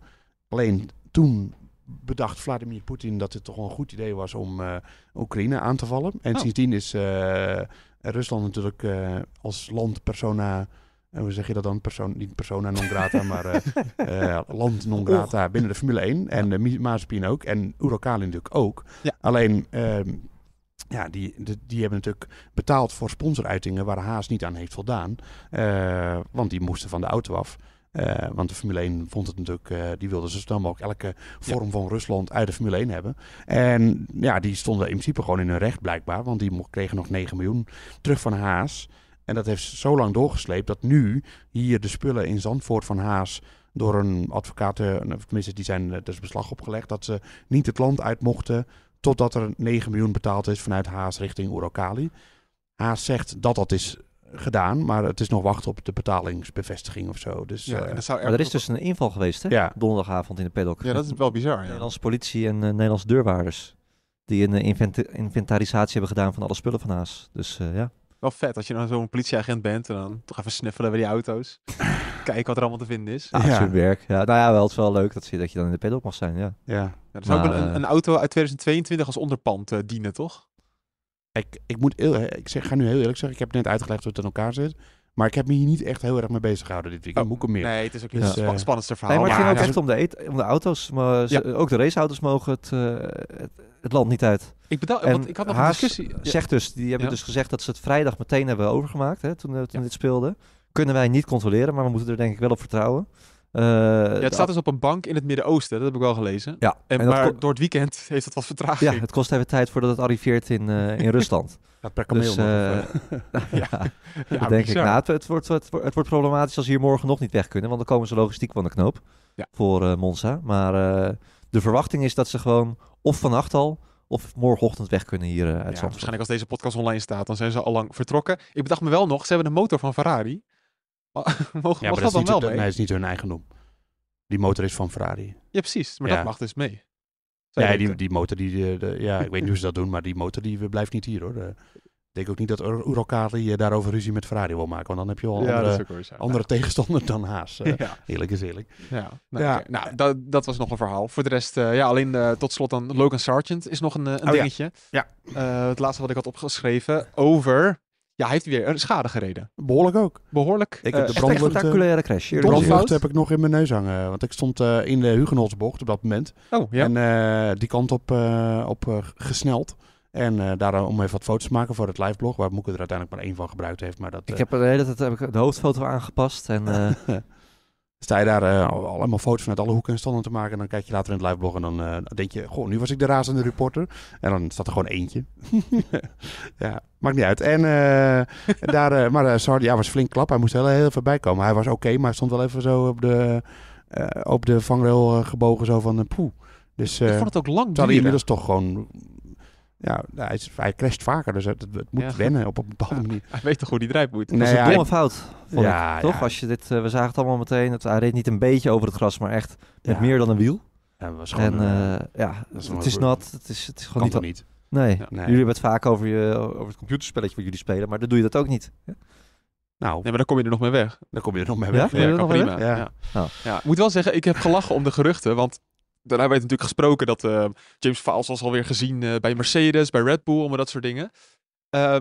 Alleen toen bedacht Vladimir Poetin dat het toch een goed idee was om eh, Oekraïne aan te vallen. En oh. sindsdien is eh, Rusland natuurlijk eh, als land persona. En hoe zeg je dat dan? Persoon, niet persona non grata, maar [laughs] land non grata binnen de Formule 1. En de Mazepin ook. En Urokali natuurlijk ook. Alleen, ehm, ja, die, die hebben natuurlijk betaald voor sponsoruitingen waar Haas niet aan heeft voldaan. want die moesten van de auto af. Eh, want de Formule 1 vond het natuurlijk, eh, die wilden ze snel mogelijk elke vorm van Rusland uit de Formule 1 hebben. En ja, die stonden in principe gewoon in hun recht blijkbaar, want die kregen nog 9 miljoen terug van Haas. En dat heeft zo lang doorgesleept dat nu hier de spullen in Zandvoort van Haas door een advocaat, eh, nou, tenminste die zijn dus beslag opgelegd, dat ze niet het land uit mochten totdat er 9 miljoen betaald is vanuit Haas richting Urokali. Haas zegt dat dat is gedaan, maar
het is nog wachten op de betalingsbevestiging of zo. Dus, ja, en eh, dat zou er... maar er is dus een inval geweest, hè? Ja. Donderdagavond in de paddock. Ja, dat is wel bizar. Ja. Nederlandse politie en eh, Nederlandse deurwaarders. Die een eh, inventarisatie hebben gedaan van alle spullen van Haas. Dus ja.
Wel vet als je nou zo'n politieagent bent en dan toch even snuffelen bij die auto's. [laughs] Kijken wat er allemaal te vinden is. Ah, ja,
werk. Ja, nou ja, wel, het is wel leuk dat, je, dat je dan in de paddock mag zijn, ja. Ja. ja er zou ook een, een,
auto uit 2022 als onderpand dienen, toch? Ik, ik, moet ik zeg, ga nu heel eerlijk zeggen, ik heb net uitgelegd hoe het in elkaar zit.
Maar ik heb me hier niet echt heel erg mee bezig gehouden dit weekend. Oh, moet meer. Nee, het is ook niet spannendste verhaal. Nee, maar het ging
ook echt om de, auto's. Maar ook de raceauto's mogen eh, het, het, land niet uit. Ik, bedoel, want ik had nog een discussie. zegt dus, die hebben dus gezegd dat ze het vrijdag meteen hebben overgemaakt hè, toen, eh, toen dit speelde. Kunnen wij niet controleren, maar we moeten er denk ik wel op vertrouwen. Eh, ja, het staat dus op een bank
in het Midden-Oosten, dat heb ik wel gelezen. Ja, en, maar
door het weekend [laughs] heeft dat wat vertraging. Ja, het kost even tijd voordat het arriveert in, uh, [laughs] in Rusland. ja, per kameel. Dus, eh, [laughs] ja, ja, ja denk ik. Nou, het, het, wordt, het, wordt, het wordt problematisch als ze hier morgen nog niet weg kunnen, want dan komen ze logistiek van de knoop ja. voor Monza. Maar de verwachting is dat ze gewoon of vannacht al of morgenochtend weg kunnen hier uit ja, Waarschijnlijk
als deze podcast online staat, dan zijn ze al lang vertrokken. Ik bedacht me wel nog, ze hebben een motor van Ferrari. Oh, [laughs] mogen, ja, maar dat, dan wel mee? Nee, het
is niet hun eigen noem. Die motor is van Ferrari. Ja, precies. Maar dat mag dus mee. ja, die, die motor, die, eh, ja, ik weet niet hoe ze dat doen, maar die motor die eh, blijft niet hier hoor. Eh, ik denk ook niet dat je daarover ruzie met Ferrari wil maken, want dan heb je al andere, andere nou. tegenstander dan Haas. [laughs] Eerlijk is eerlijk. Ja,
nou, nou, dat, dat was nog een verhaal. Voor de rest, ja, alleen tot slot dan Logan Sargent is nog een, een oh dingetje. Ja. het laatste wat ik had opgeschreven over ja, hij heeft weer een schade gereden. Behoorlijk ook. Behoorlijk. Ik heb eh, de brandlucht, spectaculaire crash. De eh, brandlucht
heb ik nog in mijn neus hangen. Want ik stond eh, in de Hugenholzbocht op dat moment. Oh, ja. En die kant op, op gesneld. En daarom om even wat foto's te maken voor het liveblog. Waar Moeke er uiteindelijk maar één van gebruikt heeft. Maar dat, ik heb de hele tijd heb ik de hoofdfoto aangepast. En [laughs] sta je daar eh, allemaal foto's vanuit alle hoeken en standen te maken. En dan kijk je later in het liveblog en eh, dan denk je... Goh, nu was ik de razende reporter. En dan staat er gewoon eentje. [laughs] ja, maakt niet uit. En eh, [laughs] daar... maar Sardi ja, was flink klap. Hij moest heel, heel even bijkomen. Hij was oké, maar hij stond wel even zo op de, op de vangrail gebogen. Zo van, poe. Dus, ik vond het ook lang duren. inmiddels toch gewoon ja,
hij, is, crasht vaker, dus het, moet ja. wennen op een bepaalde manier.
Hij weet toch hoe die draait moet. Nee, dat is een domme fout, ja, Toch?
Als je dit, eh, we zagen het allemaal meteen. Het, hij reed niet een beetje over het gras, maar echt met meer dan een wiel. was gewoon, en uh, ja, het is nat. Het is, het is gewoon niet, niet. Nee. jullie hebben het vaak over, je, over het computerspelletje wat jullie spelen, maar dan doe je dat ook niet. Nou, nee, maar dan kom je er nog mee weg. Dan kom je er nog mee weg. Ja, prima. Ja. Oh. Ja. Ik moet wel zeggen, ik heb gelachen om de
geruchten. Want daarna werd natuurlijk gesproken dat eh, James Files was alweer gezien eh, bij Mercedes, bij Red Bull, allemaal dat soort dingen. Uh,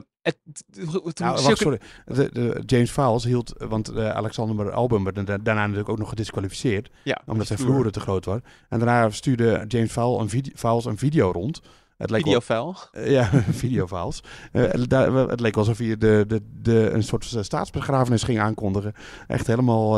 wacht, sorry.
De, de James Files hield, want Alexander Album werd daarna natuurlijk ook nog gedisqualificeerd. Ja, omdat zijn vloer te groot was. En daarna stuurde James Files een, Files een video rond. Het leek Videofile. ja, [laughs] videofiles. Het, het, leek alsof je de, de, de, een soort staatsbegrafenis ging aankondigen. Echt helemaal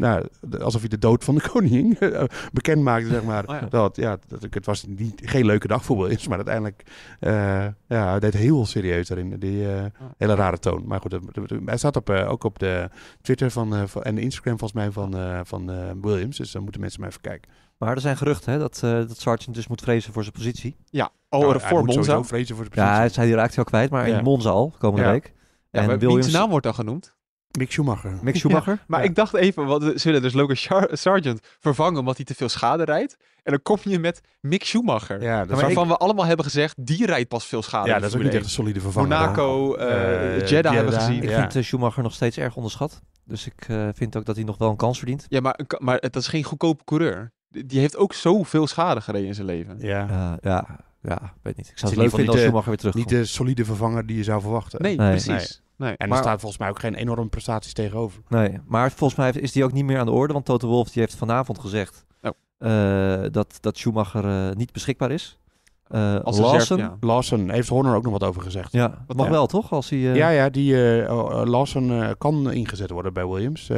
nou, alsof hij de dood van de koning [laughs] eh, bekend maakte, zeg maar. Oh ja. Dat, ja, dat, het was niet, geen leuke dag voor Williams, maar uiteindelijk, eh, ja, deed heel serieus daarin. Die eh, hele rare toon. Maar goed, hij staat op, ook op de Twitter van, van, en de Instagram volgens mij van, van Williams. Dus
dan moeten mensen maar even kijken. Maar er zijn geruchten hè, dat, uh, dat Sargent dus moet vrezen voor zijn positie. Ja, oh, nou, voor Monza. vrezen voor Ja, hij, hij raakt wel al kwijt, maar in Monza al, komende week. Ja, en Williams... naam wordt dan genoemd? Mick Schumacher. Mick Schumacher. [laughs] maar
ik dacht even, want ze willen dus Logan Sargent vervangen omdat hij te veel schade rijdt. En dan kom je met Mick Schumacher. Ja, dat waarvan we allemaal hebben gezegd, die rijdt pas veel schade. Ja, dat is ook niet echt een solide vervanger. Monaco, uh, Jeddah, hebben we gezien. Ik vind
eh, Schumacher nog steeds erg onderschat. Dus ik vind ook dat hij nog wel een kans verdient. Ja,
maar, maar dat is geen goedkope coureur. Die heeft ook zoveel schade gereden in zijn leven. Ja, ja ja,
weet niet. Ik zou het leuk vinden als Schumacher weer terug. Niet de solide vervanger die je zou
verwachten. Nee, precies. Nee. En maar, er staat volgens mij ook geen enorme prestaties tegenover. Nee, maar volgens mij is die ook niet meer aan de orde. Want Toto Wolff die heeft vanavond gezegd oh. eh, dat, dat Schumacher eh, niet beschikbaar is. Eh, als Lawson. Lawson heeft Horner ook nog wat over gezegd. Ja,
dat mag wel toch? Als hij, Ja, ja, die oh, Lawson kan ingezet worden bij Williams.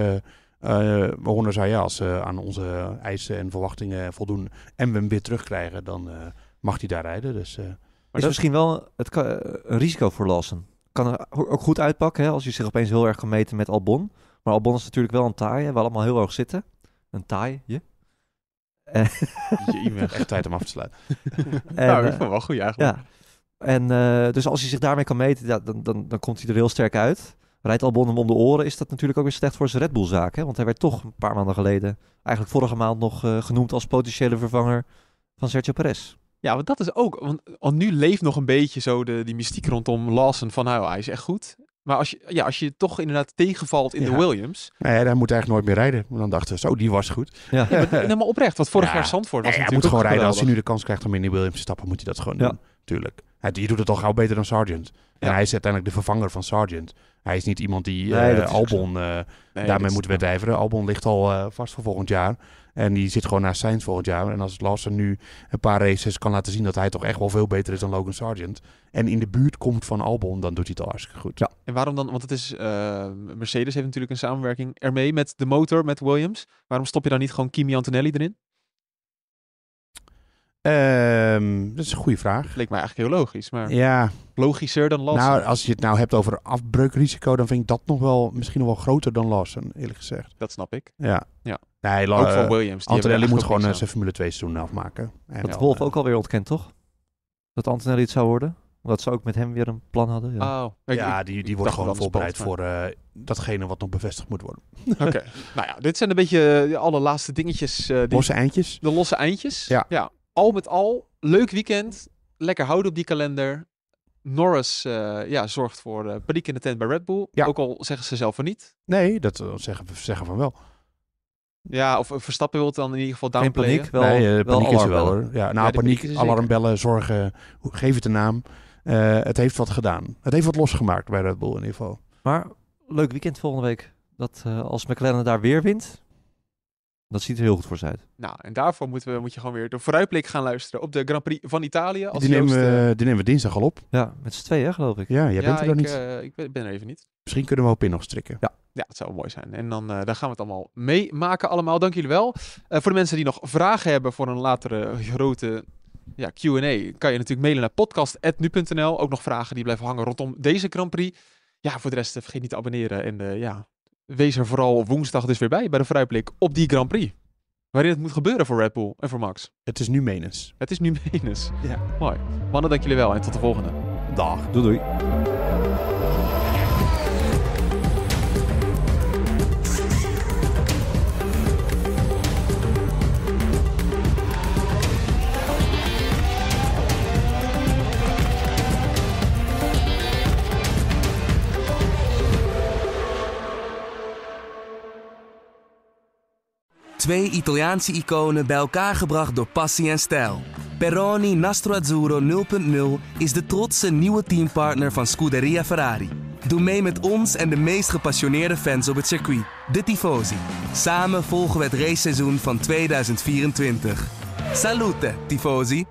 Horner zei ja, als ze aan onze eisen en verwachtingen voldoen en we hem weer terugkrijgen, dan, mag hij daar rijden. Dus, eh, maar
is dat misschien wel het een risico voor lassen? Kan er ook goed uitpakken hè, als je zich opeens heel erg kan meten met Albon. Maar Albon is natuurlijk wel een taai, waar we allemaal heel hoog zitten. Een taai, je. [laughs] je bent echt tijd om af te sluiten. [laughs] en, nou, ik eh, vind wel goed eigenlijk. Ja. En eh, dus als hij zich daarmee kan meten, dan, dan, dan komt hij er heel sterk uit. Rijdt Albon hem om de oren, is dat natuurlijk ook weer slecht voor zijn Red Bull-zaak. Want hij werd toch een paar maanden geleden, eigenlijk vorige maand nog genoemd als potentiële vervanger van Sergio Perez. Ja, want dat is ook. Want,
nu leeft nog een beetje zo de, die mystiek rondom Lawson van nou, hij is echt goed. Maar als je, ja, als je toch inderdaad tegenvalt in de Williams.
Nee, hij moet eigenlijk nooit meer rijden. dan dachten ze, zo, die was goed. Ja, maar,
helemaal oprecht. wat vorig jaar Zandvoort was ja, natuurlijk. Hij moet gewoon rijden. Als hij nu
de kans krijgt om in die Williams te stappen, moet hij dat gewoon doen. Tuurlijk. Hij, doet het al gauw beter dan Sargent. En hij is uiteindelijk de vervanger van Sargent. Hij is niet iemand die eh, Albon uh, daarmee moet wedijveren. Albon ligt al eh, vast voor volgend jaar. En die zit gewoon naast Sainz volgend jaar. En als Lawson nu een paar races kan laten zien dat hij toch echt wel veel beter is dan Logan Sargent. En in de buurt komt van Albon, dan doet hij het al hartstikke goed. Ja.
En waarom dan? Want het is, eh, Mercedes heeft natuurlijk een samenwerking ermee met de motor, met Williams. Waarom stop je dan niet gewoon Kimi Antonelli erin?
Ehm, dat is een goede
vraag. Leek mij eigenlijk heel logisch, maar ja. logischer dan Lawson. Nou, als
je het nou hebt over afbreukrisico, dan vind ik dat nog wel misschien nog wel groter dan Lawson, eerlijk gezegd. Dat snap ik. Ja. ja. Nee, ook Williams. Die moet gewoon eh, zijn Formule 2 seizoen afmaken. En dat Wolf
eh, ook alweer ontkent, toch? Dat Antonelli het zou worden? Omdat ze ook met hem weer een plan hadden. Ja, oh, ja die, die wordt gewoon voorbereid voor
eh,
datgene wat nog bevestigd moet worden. Oké. [laughs] nou ja, dit zijn een beetje de allerlaatste dingetjes. Uh, losse eindjes. De losse eindjes. Ja. ja. Al met al, leuk weekend. Lekker houden op die kalender. Norris ja, zorgt voor paniek in de tent bij Red Bull. Ja. Ook al zeggen ze zelf van niet.
Nee, dat zeggen, zeggen van wel.
Ja, of Verstappen wil het dan in ieder geval downplayen. Geen paniek, wel, nee, eh, paniek is wel hoor. Ja, na paniek, paniek alarmbellen,
zorgen, geef het een
naam. Eh, het heeft wat gedaan.
Het heeft wat losgemaakt bij Red Bull in ieder
geval. Maar leuk weekend volgende week. Dat eh, als McLaren daar weer wint, dat ziet er heel goed voor uit.
Nou, en daarvoor moeten we, moet je gewoon weer de vooruitblik gaan luisteren op de Grand Prix van Italië. Als die, nemen we,
die nemen we dinsdag al op. Ja, met z'n tweeën geloof ik. Ja, jij bent er niet.
ik ben er even niet.
Misschien kunnen we
op in nog strikken. Ja.
Ja, dat zou mooi zijn. En dan, eh, dan gaan we het allemaal meemaken allemaal. Dank jullie wel. Eh, voor de mensen die nog vragen hebben voor een latere eh, grote ja, Q&A kan je natuurlijk mailen naar podcast.nu.nl. Ook nog vragen die blijven hangen rondom deze Grand Prix. Ja, voor de rest vergeet niet te abonneren. En ja, wees er vooral woensdag dus weer bij, bij de vooruitblik op die Grand Prix. Waarin het moet gebeuren voor Red Bull en voor Max. Het is nu menens. Het is nu [laughs] menens. Ja. Mooi. Mannen, dank jullie wel en tot de volgende. Dag. Doei doei. Twee Italiaanse
iconen bij elkaar gebracht door passie en stijl. Peroni Nastro Azzurro 0.0 is de trotse nieuwe teampartner van Scuderia Ferrari. Doe mee met ons en de meest gepassioneerde fans op het circuit, de Tifosi. Samen volgen we het raceseizoen van 2024. Salute, Tifosi!